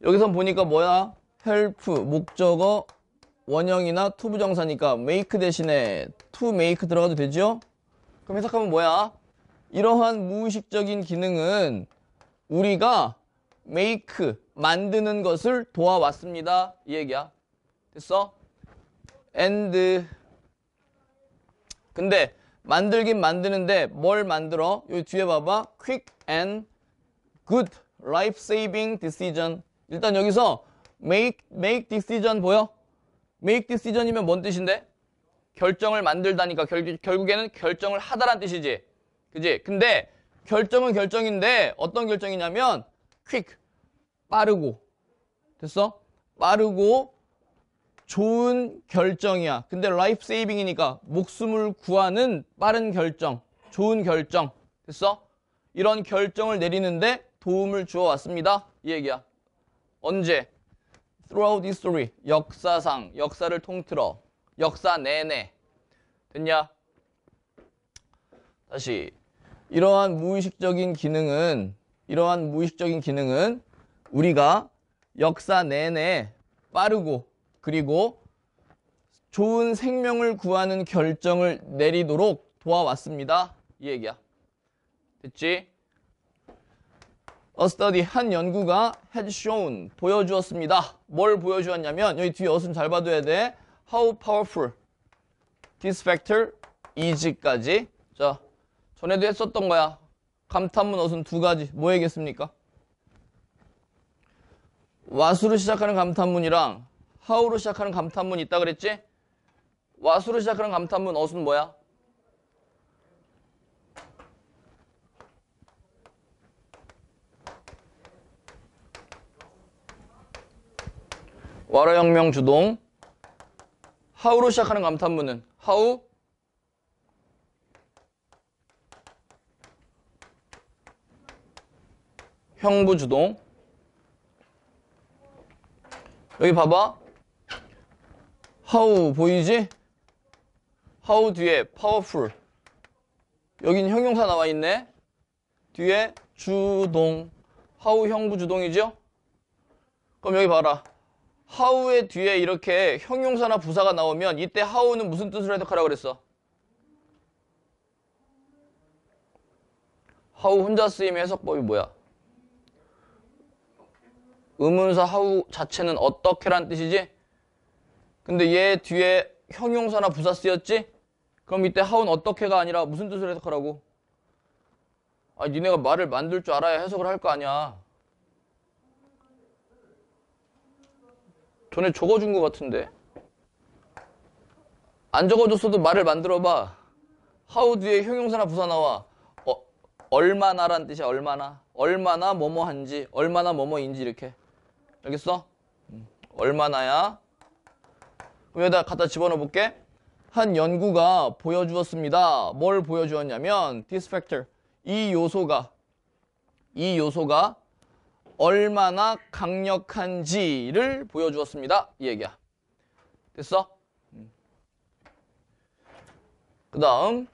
여기선 보니까 뭐야? 헬프 목적어 원형이나 투부정사니까 make 대신에 to make 들어가도 되죠? 그럼 해석하면 뭐야? 이러한 무의식적인 기능은 우리가 make 만드는 것을 도와왔습니다. 이 얘기야. 됐어? and 근데 만들긴 만드는데 뭘 만들어? 여기 뒤에 봐봐. quick and good life saving decision. 일단 여기서 make make decision 보여? make decision이면 뭔 뜻인데? 결정을 만들다니까 결, 결국에는 결정을 하다란 뜻이지. 그지? 근데 결정은 결정인데 어떤 결정이냐면 quick 빠르고 됐어? 빠르고 좋은 결정이야. 근데 라이프 세이빙이니까 목숨을 구하는 빠른 결정, 좋은 결정. 됐어? 이런 결정을 내리는데 도움을 주어 왔습니다. 이 얘기야. 언제? Throughout history. 역사상. 역사를 통틀어. 역사 내내. 됐냐? 다시. 이러한 무의식적인 기능은 이러한 무의식적인 기능은 우리가 역사 내내 빠르고 그리고 좋은 생명을 구하는 결정을 내리도록 도와왔습니다. 이 얘기야. 됐지? A study, 한 연구가 had shown, 보여주었습니다. 뭘 보여주었냐면 여기 뒤에 어순 잘 봐둬야 돼. How powerful this factor is까지 자, 전에도 했었던 거야. 감탄문 어순 두 가지 뭐얘기했습니까? 와수로 시작하는 감탄문이랑 하우로 시작하는 감탄문 있다 그랬지? 와수로 시작하는 감탄문 어순 뭐야? 와라혁명 주동 하우로 시작하는 감탄문은 하우 형부주동 여기 봐봐 how 보이지? how 뒤에 powerful 여긴 형용사 나와 있네 뒤에 주동 how 형부주동이죠? 그럼 여기 봐라 how의 뒤에 이렇게 형용사나 부사가 나오면 이때 how는 무슨 뜻을 해석하라고 그랬어? how 혼자 쓰임 의 해석법이 뭐야? 의문사 하우 자체는 어떻게란 뜻이지? 근데 얘 뒤에 형용사나 부사 쓰였지? 그럼 이때 하운 어떻게가 아니라 무슨 뜻을 해석하라고? 아, 니네가 말을 만들 줄 알아야 해석을 할 거 아니야. 전에 적어준 것 같은데. 안 적어줬어도 말을 만들어봐. 하우 뒤에 형용사나 부사 나와. 어, 얼마나란 뜻이야, 얼마나. 얼마나 뭐뭐한지, 얼마나 뭐뭐인지 이렇게. 알겠어? 음, 얼마나야? 그럼 여기다 갖다 집어넣어 볼게. 한 연구가 보여주었습니다. 뭘 보여주었냐면 this factor, 이 요소가 이 요소가 얼마나 강력한지를 보여주었습니다. 이 얘기야. 됐어? 음. 그 다음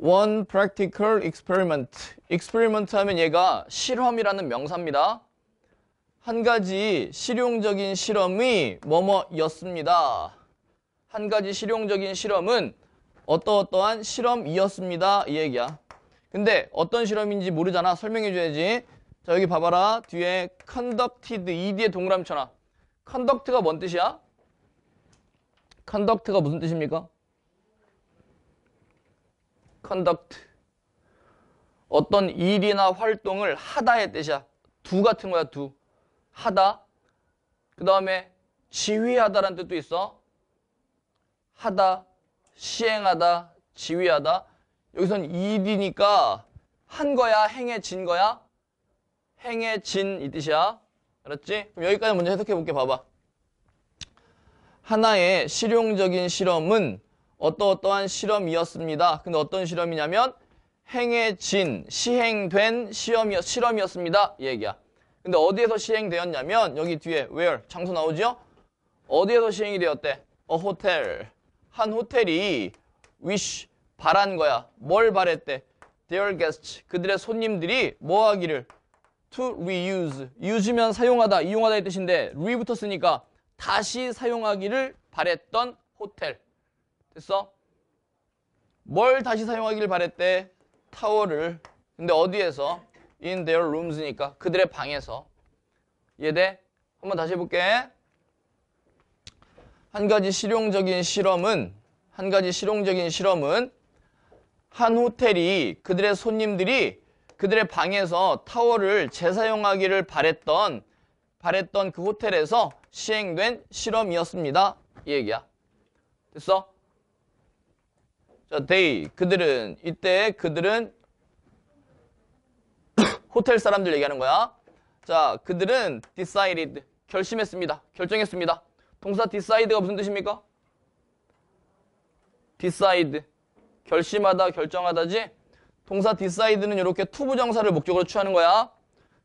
one practical experiment experiment 하면 얘가 실험이라는 명사입니다. 한 가지 실용적인 실험이 뭐뭐였습니다. 한 가지 실용적인 실험은 어떠어떠한 실험이었습니다. 이 얘기야. 근데 어떤 실험인지 모르잖아. 설명해줘야지. 자, 여기 봐봐라. 뒤에 conducted, 이 뒤에 동그라미 쳐놔. conduct가 뭔 뜻이야? conduct가 무슨 뜻입니까? conduct. 어떤 일이나 활동을 하다의 뜻이야. 두 같은 거야, 두. 하다. 그 다음에 지휘하다라는 뜻도 있어. 하다, 시행하다, 지휘하다. 여기선 이디니까 한 거야, 행해진 거야? 행해진 이 뜻이야. 알았지? 그럼 여기까지 먼저 해석해 볼게 봐봐. 하나의 실용적인 실험은 어떠어떠한 실험이었습니다. 근데 어떤 실험이냐면 행해진, 시행된 시험이 실험이었습니다. 이 얘기야. 근데 어디에서 시행되었냐면 여기 뒤에 where 장소 나오죠? 어디에서 시행이 되었대? 어 호텔. 한 호텔이 wish 바란 거야. 뭘 바랬대? Their guests 그들의 손님들이 뭐 하기를 to reuse use면 사용하다, 이용하다의 뜻인데 re 붙었으니까 다시 사용하기를 바랬던 호텔. 됐어? 뭘 다시 사용하기를 바랬대? 타워를. 근데 어디에서? in their rooms니까 그들의 방에서 얘네 한번 다시 해볼게. 한 가지 실용적인 실험은 한 가지 실용적인 실험은 한 호텔이 그들의 손님들이 그들의 방에서 타월을 재사용하기를 바랬던 바랬던 그 호텔에서 시행된 실험이었습니다. 이 얘기야. 됐어? 자, they 그들은 이때 그들은 호텔 사람들 얘기하는 거야. 자, 그들은 decided 결심했습니다. 결정했습니다. 동사 decide가 무슨 뜻입니까? decide 결심하다, 결정하다지. 동사 decide는 이렇게 투부정사를 목적으로 취하는 거야.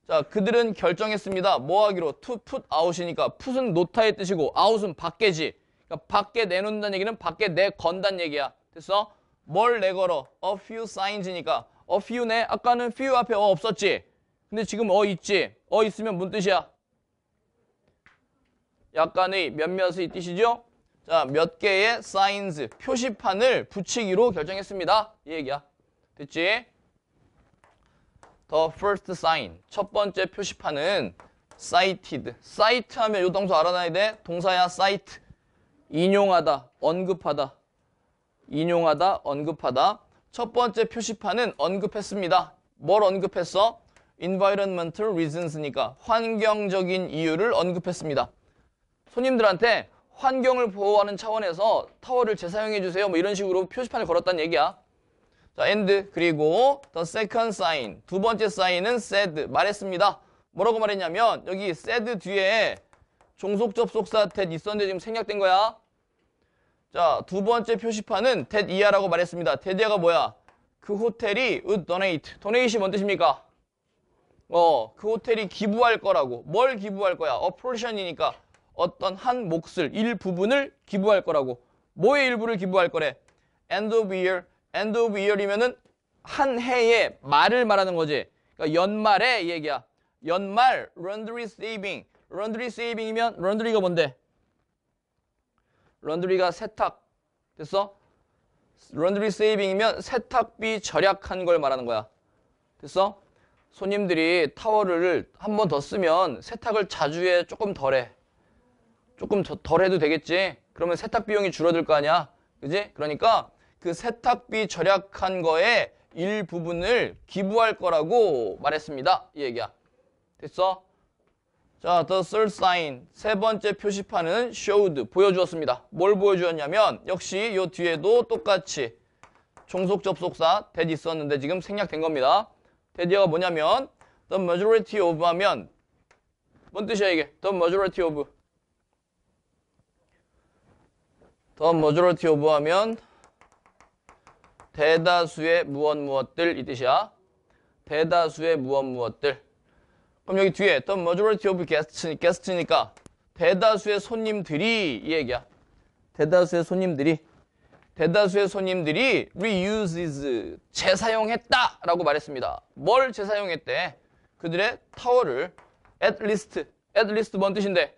자, 그들은 결정했습니다. 뭐 하기로? to put out이니까 put은 놓다의 뜻이고 out은 밖에지. 그러니까 밖에 내놓는다는 얘기는 밖에 내건다는 얘기야. 됐어? 뭘 내걸어? a few signs니까 어 few네. 아까는 few 앞에 어 없었지. 근데 지금 어 있지. 어 있으면 뭔 뜻이야? 약간의 몇몇의 뜻이죠. 자, 몇 개의 사인즈, 표시판을 붙이기로 결정했습니다. 이 얘기야. 됐지? The first sign, 첫 번째 표시판은 cited. cite 하면 요 동사 알아놔야 돼. 동사야 cite. 인용하다, 언급하다. 인용하다, 언급하다. 첫 번째 표시판은 언급했습니다. 뭘 언급했어? environmental reasons니까 환경적인 이유를 언급했습니다. 손님들한테 환경을 보호하는 차원에서 타워를 재사용해 주세요. 뭐 이런 식으로 표시판을 걸었다는 얘기야. 자, and 그리고 the second sign 두 번째 s i g n 은 said 말했습니다. 뭐라고 말했냐면 여기 said 뒤에 종속 접속사 대 있었는데 지금 생략된 거야. 자, 두 번째 표시판은 t 데이하라고 말했습니다. t 데이하가 뭐야? 그 호텔이 would donate. donate이 뭔 뜻입니까? 어, 그 호텔이 기부할 거라고. 뭘 기부할 거야? a 어, portion이니까 어떤 한 몫을, 일부분을 기부할 거라고. 뭐의 일부를 기부할 거래? end of year. end of year이면은 한 해의 말을 말하는 거지. 그러니까 연말의 얘기야. 연말 laundry saving. laundry saving이면 laundry가 뭔데? 런드리가 세탁 됐어? 런드리 세이빙이면 세탁비 절약한 걸 말하는 거야. 됐어? 손님들이 타월을 한번 더 쓰면 세탁을 자주 해 조금 덜해. 조금 덜 해도 되겠지. 그러면 세탁 비용이 줄어들 거 아니야. 그지? 그러니까 그 세탁비 절약한 거에 일부분을 기부할 거라고 말했습니다. 이 얘기야. 됐어? 자, the third sign, 세 번째 표시판은 showed, 보여주었습니다. 뭘 보여주었냐면 역시 요 뒤에도 똑같이 종속 접속사 that 있었는데 지금 생략된 겁니다. that가 뭐냐면 the majority of 하면 뭔 뜻이야 이게? the majority of the majority of 하면 대다수의 무언 무엇들 이 뜻이야. 대다수의 무언 무엇들 그럼 여기 뒤에 the majority of guests, guest니까 대다수의 손님들이 이 얘기야. 대다수의 손님들이 대다수의 손님들이 reuses 재사용했다라고 말했습니다. 뭘 재사용했대? 그들의 타월을 at least at least 뭔 뜻인데?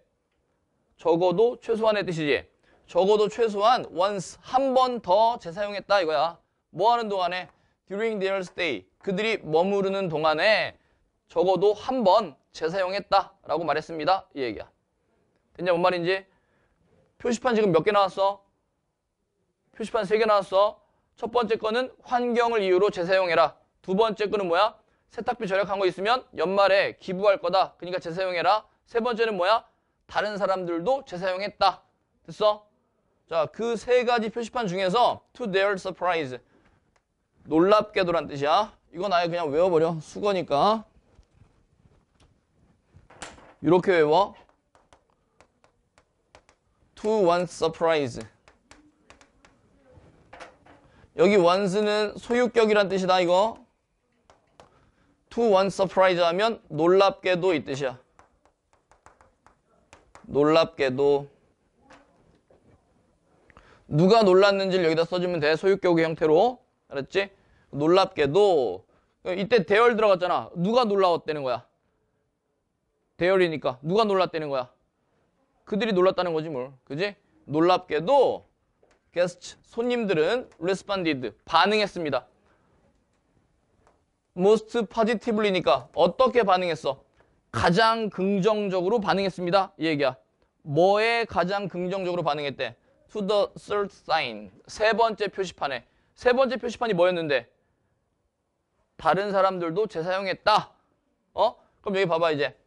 적어도 최소한의 뜻이지. 적어도 최소한 once 한 번 더 재사용했다 이거야. 뭐 하는 동안에 during their stay 그들이 머무르는 동안에 적어도 한 번 재사용했다라고 말했습니다. 이 얘기야. 됐냐? 뭔 말인지? 표시판 지금 몇 개 나왔어? 표시판 세 개 나왔어. 첫 번째 거는 환경을 이유로 재사용해라. 두 번째 거는 뭐야? 세탁비 절약한 거 있으면 연말에 기부할 거다. 그러니까 재사용해라. 세 번째는 뭐야? 다른 사람들도 재사용했다. 됐어? 자, 그 세 가지 표시판 중에서 to their surprise. 놀랍게도란 뜻이야. 이건 아예 그냥 외워버려. 수거니까. 이렇게 외워. To one surprise. 여기 once는 소유격이란 뜻이다 이거. To one surprise 하면 놀랍게도 이 뜻이야. 놀랍게도 누가 놀랐는지를 여기다 써주면 돼. 소유격의 형태로. 알았지? 놀랍게도 이때 대열 들어갔잖아. 누가 놀라웠다는 거야? 대열이니까 누가 놀랐다는 거야? 그들이 놀랐다는 거지 뭘. 그지? 놀랍게도 게스트 손님들은 responded 반응했습니다. most positively니까 어떻게 반응했어? 가장 긍정적으로 반응했습니다. 이 얘기야. 뭐에 가장 긍정적으로 반응했대? to the third sign. 세 번째 표시판에. 세 번째 표시판이 뭐였는데? 다른 사람들도 재사용했다. 어? 그럼 여기 봐봐 이제.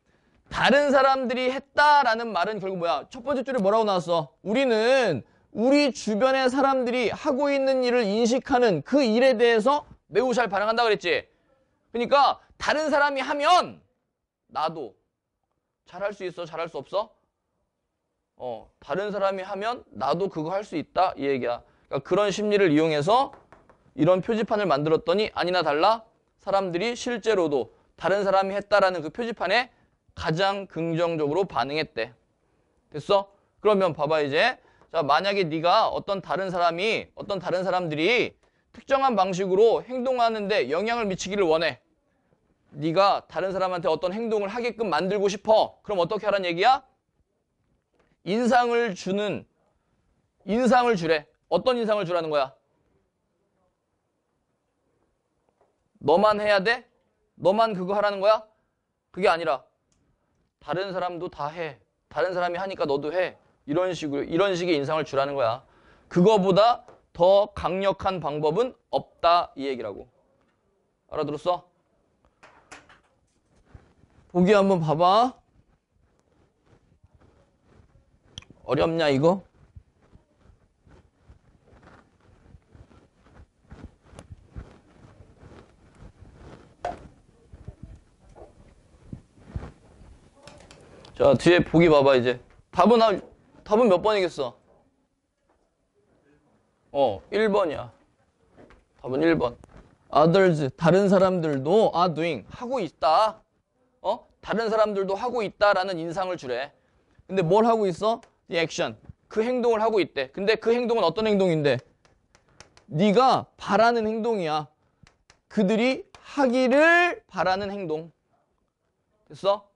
다른 사람들이 했다라는 말은 결국 뭐야? 첫 번째 줄에 뭐라고 나왔어? 우리는 우리 주변의 사람들이 하고 있는 일을 인식하는 그 일에 대해서 매우 잘 반응한다 그랬지. 그러니까 다른 사람이 하면 나도 잘할 수 있어, 잘할 수 없어? 어, 다른 사람이 하면 나도 그거 할 수 있다 이 얘기야. 그러니까 그런 심리를 이용해서 이런 표지판을 만들었더니 아니나 달라 사람들이 실제로도 다른 사람이 했다라는 그 표지판에 가장 긍정적으로 반응했대. 됐어? 그러면 봐봐 이제 자 만약에 네가 어떤 다른 사람이 어떤 다른 사람들이 특정한 방식으로 행동하는데 영향을 미치기를 원해. 네가 다른 사람한테 어떤 행동을 하게끔 만들고 싶어. 그럼 어떻게 하란 얘기야? 인상을 주는 인상을 주래. 어떤 인상을 주라는 거야? 너만 해야 돼? 너만 그거 하라는 거야? 그게 아니라 다른 사람도 다 해. 다른 사람이 하니까 너도 해. 이런 식으로 이런 식의 인상을 주라는 거야. 그거보다 더 강력한 방법은 없다 이 얘기라고. 알아들었어? 보기 한번 봐봐. 어렵냐 이거? 자, 뒤에 보기 봐봐, 이제. 답은, 한, 답은 몇 번이겠어? 어, 1번이야. 답은 1번. others, 다른 사람들도 are doing, 하고 있다. 어? 다른 사람들도 하고 있다라는 인상을 주래. 근데 뭘 하고 있어? The action. 그 행동을 하고 있대. 근데 그 행동은 어떤 행동인데? 네가 바라는 행동이야. 그들이 하기를 바라는 행동. 됐어?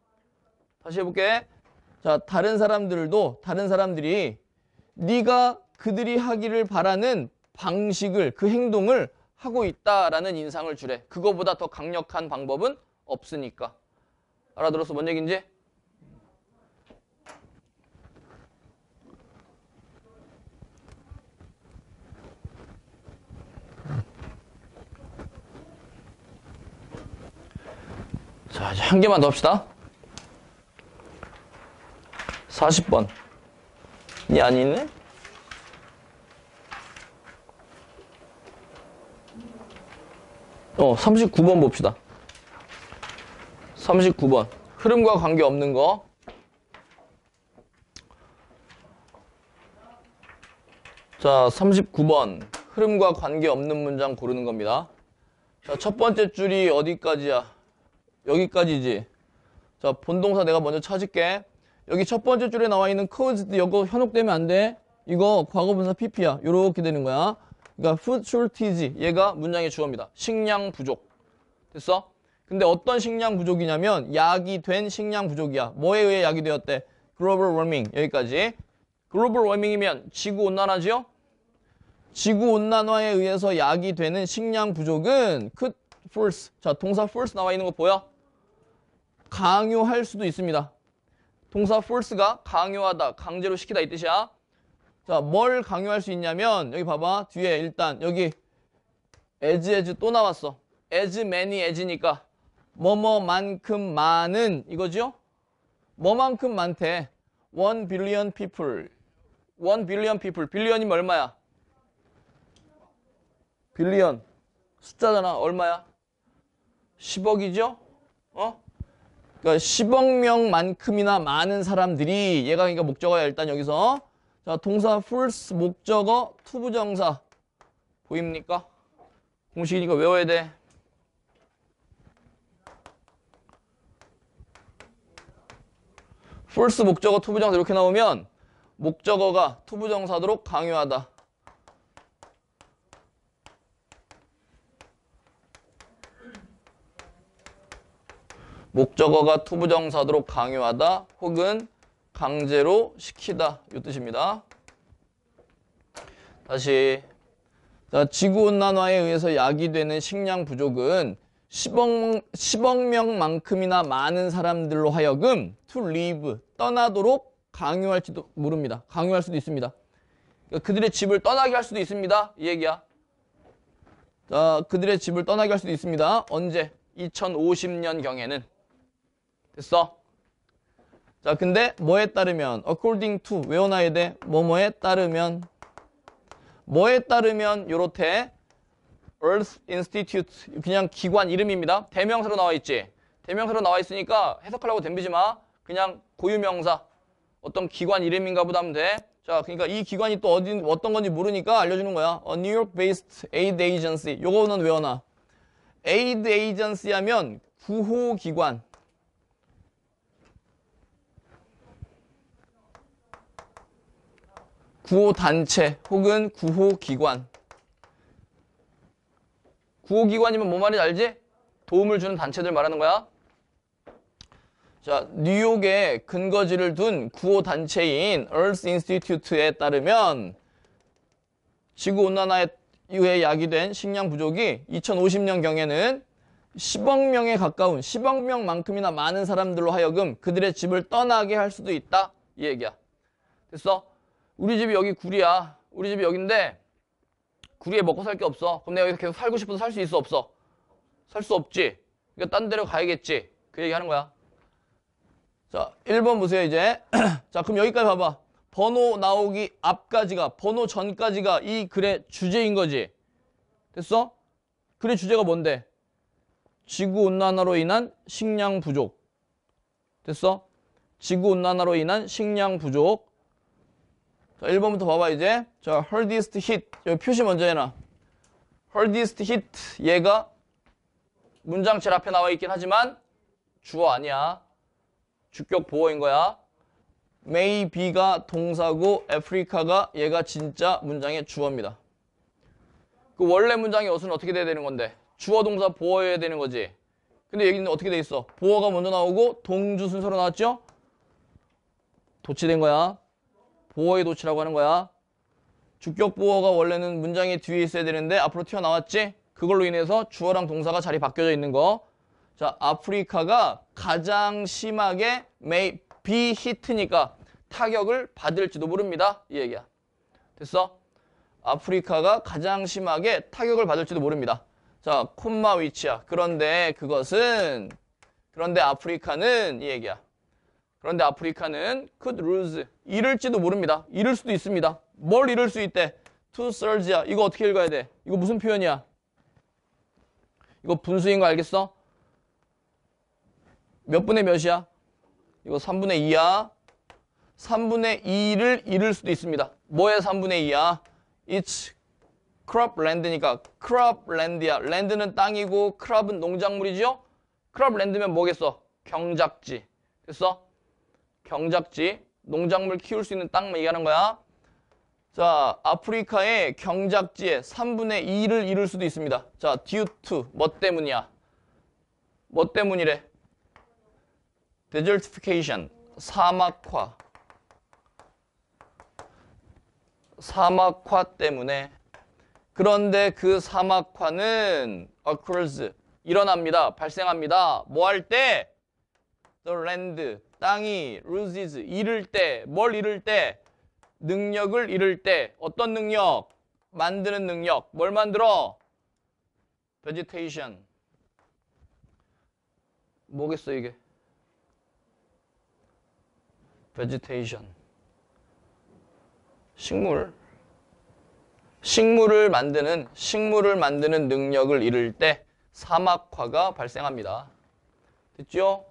다시 해볼게. 자, 다른 사람들도 다른 사람들이 네가 그들이 하기를 바라는 방식을 그 행동을 하고 있다라는 인상을 주래. 그거보다 더 강력한 방법은 없으니까. 알아들었어? 뭔얘긴지 자, 이제 한 개만 더 합시다. 40번. 이 아니네? 어, 39번 봅시다. 39번. 흐름과 관계없는 거. 자, 39번. 흐름과 관계없는 문장 고르는 겁니다. 자, 첫 번째 줄이 어디까지야? 여기까지지. 자, 본동사 내가 먼저 찾을게. 여기 첫 번째 줄에 나와 있는 c a u s e 이거 현혹되면 안 돼. 이거 과거분사 pp야. 이렇게 되는 거야. 그러니까 food shortage 얘가 문장의 주어입니다. 식량 부족. 됐어? 근데 어떤 식량 부족이냐면 약이 된 식량 부족이야. 뭐에 의해 약이 되었대? global warming 여기까지. global a w r m i n g 이면 지구 온난화지요? 지구 온난화에 의해서 약이 되는 식량 부족은 could force 자 동사 force 나와 있는 거 보여? 강요할 수도 있습니다. 동사 force가 강요하다, 강제로 시키다 이 뜻이야. 자, 뭘 강요할 수 있냐면 여기 봐봐. 뒤에 일단 여기 as as 또 나왔어. as many as니까 뭐 뭐만큼 많은 이거죠? 뭐만큼 많대. 1 billion people. 1 billion people. 빌리언이면 얼마야? 빌리언. 숫자잖아. 얼마야? 10억이죠? 어? 그러니까 10억 명만큼이나 많은 사람들이 얘가 그러니까 목적어야 일단 여기서 자 동사 풀스 목적어 투부정사 보입니까? 공식이니까 외워야 돼. 풀스 목적어 투부정사 이렇게 나오면 목적어가 투부정사도록 강요하다. 목적어가 투부정사도록 강요하다 혹은 강제로 시키다 이 뜻입니다. 다시 자, 지구온난화에 의해서 야기되는 식량 부족은 10억, 10억 명만큼이나 많은 사람들로 하여금 to leave, 떠나도록 강요할지도 모릅니다. 강요할 수도 있습니다. 그러니까 그들의 집을 떠나게 할 수도 있습니다. 이 얘기야. 자, 그들의 집을 떠나게 할 수도 있습니다. 언제? 2050년경에는. 됐어? 자, 근데 뭐에 따르면 according to 외워놔야 돼. 뭐뭐에 따르면 뭐에 따르면 요렇게 Earth Institute 그냥 기관 이름입니다. 대명사로 나와 있지. 대명사로 나와 있으니까 해석하려고 덤비지 마. 그냥 고유명사. 어떤 기관 이름인가 보다 하면 돼. 자, 그러니까 이 기관이 또 어디 어떤 건지 모르니까 알려주는 거야. A New York based aid agency. 요거는 외워놔. aid agency 하면 구호 기관. 구호 단체 혹은 구호 기관. 구호 기관이면 뭐 말인지 알지? 도움을 주는 단체들 말하는 거야. 자, 뉴욕에 근거지를 둔 구호 단체인 Earth Institute에 따르면 지구 온난화에 의해 야기된 식량 부족이 2050년경에는 10억 명에 가까운 10억 명만큼이나 많은 사람들로 하여금 그들의 집을 떠나게 할 수도 있다. 이 얘기야. 됐어? 우리 집이 여기 구리야. 우리 집이 여긴데 구리에 먹고 살 게 없어. 그럼 내가 여기 계속 살고 싶어서 살 수 있어 없어? 살 수 없지. 그러니까 딴 데로 가야겠지. 그 얘기 하는 거야. 자, 1번 보세요, 이제. <clears throat> 자, 그럼 여기까지 봐봐. 번호 나오기 앞까지가, 번호 전까지가 이 글의 주제인 거지. 됐어? 글의 주제가 뭔데? 지구온난화로 인한 식량 부족. 됐어? 지구온난화로 인한 식량 부족. 자, 1번부터 봐봐 이제. 자, hardest hit. 여기 표시 먼저 해놔. hardest hit. 얘가 문장 제일 앞에 나와 있긴 하지만 주어 아니야. 주격 보어인 거야. may be가 동사고 아프리카가 얘가 진짜 문장의 주어입니다. 그 원래 문장의 어순은 어떻게 돼야 되는 건데? 주어 동사 보어여야 되는 거지. 근데 여기는 어떻게 돼 있어? 보어가 먼저 나오고 동주 순서로 나왔죠? 도치된 거야. 보어의 도치라고 하는 거야. 주격 보어가 원래는 문장의 뒤에 있어야 되는데 앞으로 튀어나왔지? 그걸로 인해서 주어랑 동사가 자리 바뀌어져 있는 거. 자, 아프리카가 가장 심하게 may be hit니까 타격을 받을지도 모릅니다. 이 얘기야. 됐어? 아프리카가 가장 심하게 타격을 받을지도 모릅니다. 자, 콤마 위치야. 그런데 그것은 그런데 아프리카는 이 얘기야. 그런데 아프리카는 could lose 잃을지도 모릅니다. 잃을 수도 있습니다. 뭘 잃을 수 있대? to surge야. 이거 어떻게 읽어야 돼? 이거 무슨 표현이야? 이거 분수인 거 알겠어? 몇 분의 몇이야? 이거 3분의 2야. 3분의 2를 잃을 수도 있습니다. 뭐의 3분의 2야? It's cropland니까 cropland야. land는 땅이고 crop은 농작물이죠? cropland면 뭐겠어? 경작지. 됐어? 경작지, 농작물 키울 수 있는 땅 뭐 얘기하는 거야. 자, 아프리카의 경작지의 3분의 2를 이룰 수도 있습니다. 자, due to, 뭐 때문이야? 뭐 때문이래? desertification, 사막화. 사막화 때문에. 그런데 그 사막화는 occurs, 일어납니다. 발생합니다. 뭐 할 때? the land, 땅이 loses 잃을 때뭘 잃을 때 능력을 잃을 때 어떤 능력 만드는 능력 뭘 만들어 vegetation 뭐겠어 이게 vegetation 식물 식물을 만드는 식물을 만드는 능력을 잃을 때 사막화가 발생합니다. 됐죠?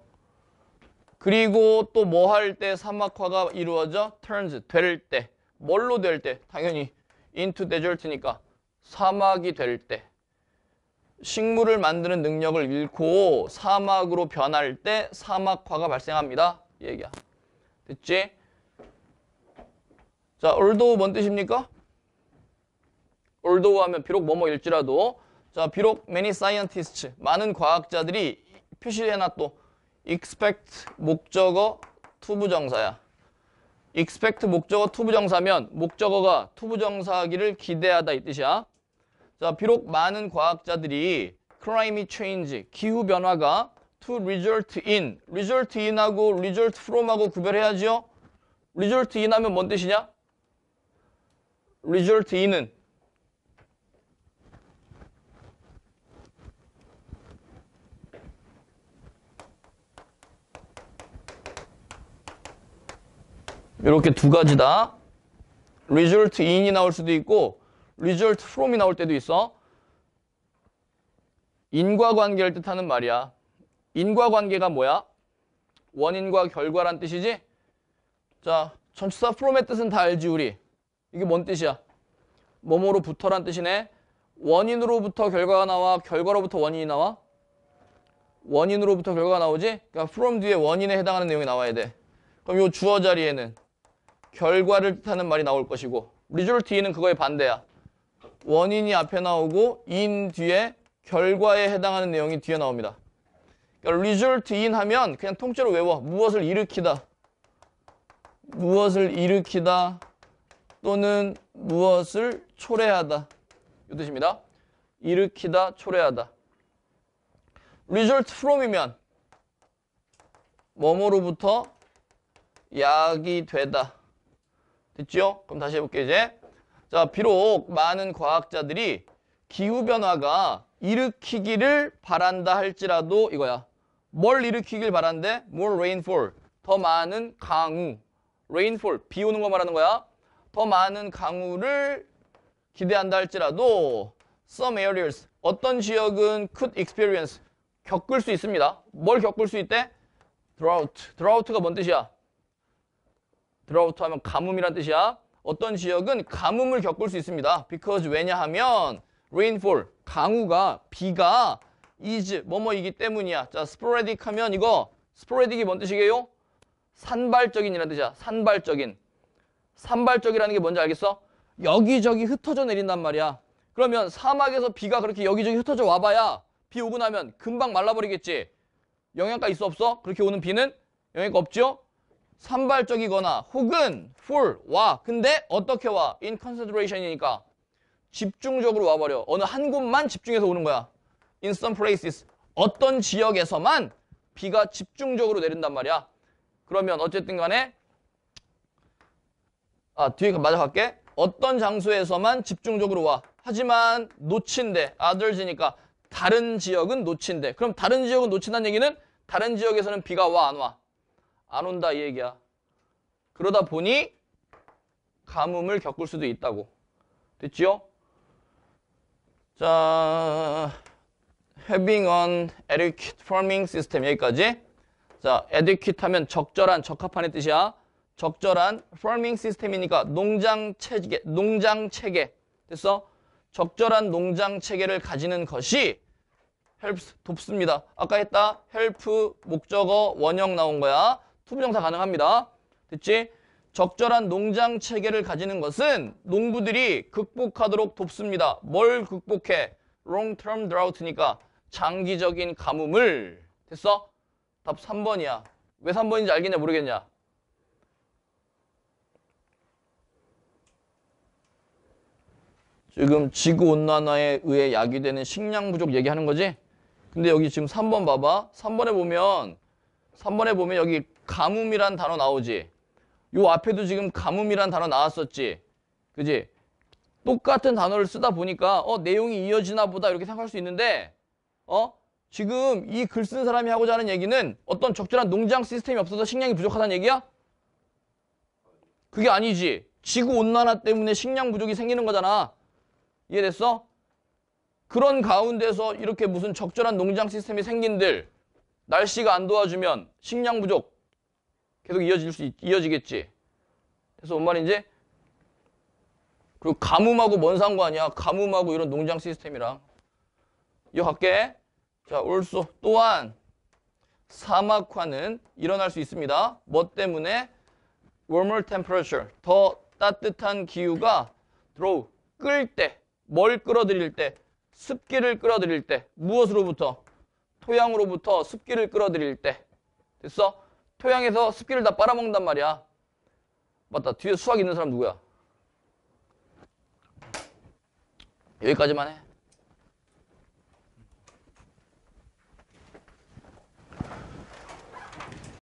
그리고 또 뭐 할 때 사막화가 이루어져? turns, 될 때. 뭘로 될 때? 당연히 into desert니까 사막이 될 때. 식물을 만드는 능력을 잃고 사막으로 변할 때 사막화가 발생합니다. 얘기야. 됐지? 자, although 뭔 뜻입니까? although 하면 비록 뭐뭐일지라도 자, 비록 many scientists, 많은 과학자들이 표시해놨 또 expect 목적어 투부정사야. expect 목적어 투부정사면 목적어가 투부정사하기를 기대하다 이 뜻이야. 자, 비록 많은 과학자들이 climate change, 기후 변화가 to result in, result in하고 result from하고 구별해야지요. result in하면 뭔 뜻이냐? result in은 이렇게 두 가지다. result in이 나올 수도 있고 result from이 나올 때도 있어. 인과관계를 뜻하는 말이야. 인과관계가 뭐야? 원인과 결과란 뜻이지? 자, 전치사 from의 뜻은 다 알지 우리. 이게 뭔 뜻이야? 뭐뭐로부터란 뜻이네. 원인으로부터 결과가 나와 결과로부터 원인이 나와? 원인으로부터 결과가 나오지? 그러니까 from 뒤에 원인에 해당하는 내용이 나와야 돼. 그럼 이 주어 자리에는 결과를 뜻하는 말이 나올 것이고 result는 그거의 반대야. 원인이 앞에 나오고 in 뒤에 결과에 해당하는 내용이 뒤에 나옵니다. 그러니까 result in 하면 그냥 통째로 외워. 무엇을 일으키다. 무엇을 일으키다 또는 무엇을 초래하다. 이 뜻입니다. 일으키다, 초래하다. result from이면 뭐뭐로부터 약이 되다. 됐죠? 그럼 다시 해볼게요, 이제. 자, 비록 많은 과학자들이 기후변화가 일으키기를 바란다 할지라도 이거야. 뭘 일으키길 바란대? More rainfall. 더 많은 강우. rainfall. 비 오는 거 말하는 거야. 더 많은 강우를 기대한다 할지라도 some areas. 어떤 지역은 could experience. 겪을 수 있습니다. 뭘 겪을 수 있대? drought. drought가 뭔 뜻이야? 드라부터 하면 가뭄이란 뜻이야. 어떤 지역은 가뭄을 겪을 수 있습니다. because 왜냐하면 rainfall, 강우가, 비가 is 뭐뭐이기 때문이야. 자, sporadic 하면 이거 sporadic이 뭔 뜻이게요? 산발적인이라는 뜻이야. 산발적인. 산발적이라는 게 뭔지 알겠어? 여기저기 흩어져 내린단 말이야. 그러면 사막에서 비가 그렇게 여기저기 흩어져 와봐야 비 오고 나면 금방 말라버리겠지. 영양가 있어 없어? 그렇게 오는 비는 영양가 없죠? 산발적이거나 혹은 for, 와 근데 어떻게 와? in consideration이니까 집중적으로 와버려 어느 한 곳만 집중해서 오는 거야 in some places 어떤 지역에서만 비가 집중적으로 내린단 말이야 그러면 어쨌든 간에 아 뒤에 맞아 갈게 어떤 장소에서만 집중적으로 와 하지만 놓친대 아들지니까 다른 지역은 놓친대 그럼 다른 지역은 놓친다는 얘기는 다른 지역에서는 비가 와 안 와? 안 온다 이 얘기야. 그러다 보니 가뭄을 겪을 수도 있다고. 됐지요? 자, having an adequate farming system 여기까지. 자, adequate 하면 적절한, 적합한의 뜻이야. 적절한 farming 시스템이니까 농장 체계, 농장 체계. 됐어? 적절한 농장 체계를 가지는 것이 helps 돕습니다. 아까 했다. help 목적어 원형 나온 거야. 투부정사 가능합니다. 됐지? 적절한 농장 체계를 가지는 것은 농부들이 극복하도록 돕습니다. 뭘 극복해? long term drought니까 장기적인 가뭄을 됐어? 답 3번이야. 왜 3번인지 알겠냐 모르겠냐? 지금 지구온난화에 의해 야기되는 식량 부족 얘기하는 거지? 근데 여기 지금 3번 봐봐. 3번에 보면 3번에 보면 여기 가뭄이란 단어 나오지. 요 앞에도 지금 가뭄이란 단어 나왔었지. 그지? 똑같은 단어를 쓰다 보니까 어 내용이 이어지나 보다 이렇게 생각할 수 있는데 어 지금 이 글 쓴 사람이 하고자 하는 얘기는 어떤 적절한 농장 시스템이 없어서 식량이 부족하다는 얘기야? 그게 아니지. 지구 온난화 때문에 식량 부족이 생기는 거잖아. 이해됐어? 그런 가운데서 이렇게 무슨 적절한 농장 시스템이 생긴들 날씨가 안 도와주면 식량 부족 계속 이어질 수 있, 이어지겠지. 그래서 뭔 말인지 그리고 가뭄하고 뭔 상관이야? 가뭄하고 이런 농장 시스템이랑 이거 갈게. 자, 올소 또한 사막화는 일어날 수 있습니다. 뭐 때문에? warmer temperature 더 따뜻한 기후가 들어오, w 끌때 뭘 끌어들일 때 습기를 끌어들일 때 무엇으로부터 토양으로부터 습기를 끌어들일 때 됐어? 토양에서 습기를 다 빨아먹는단 말이야. 맞다. 뒤에 수학 있는 사람 누구야? 여기까지만 해.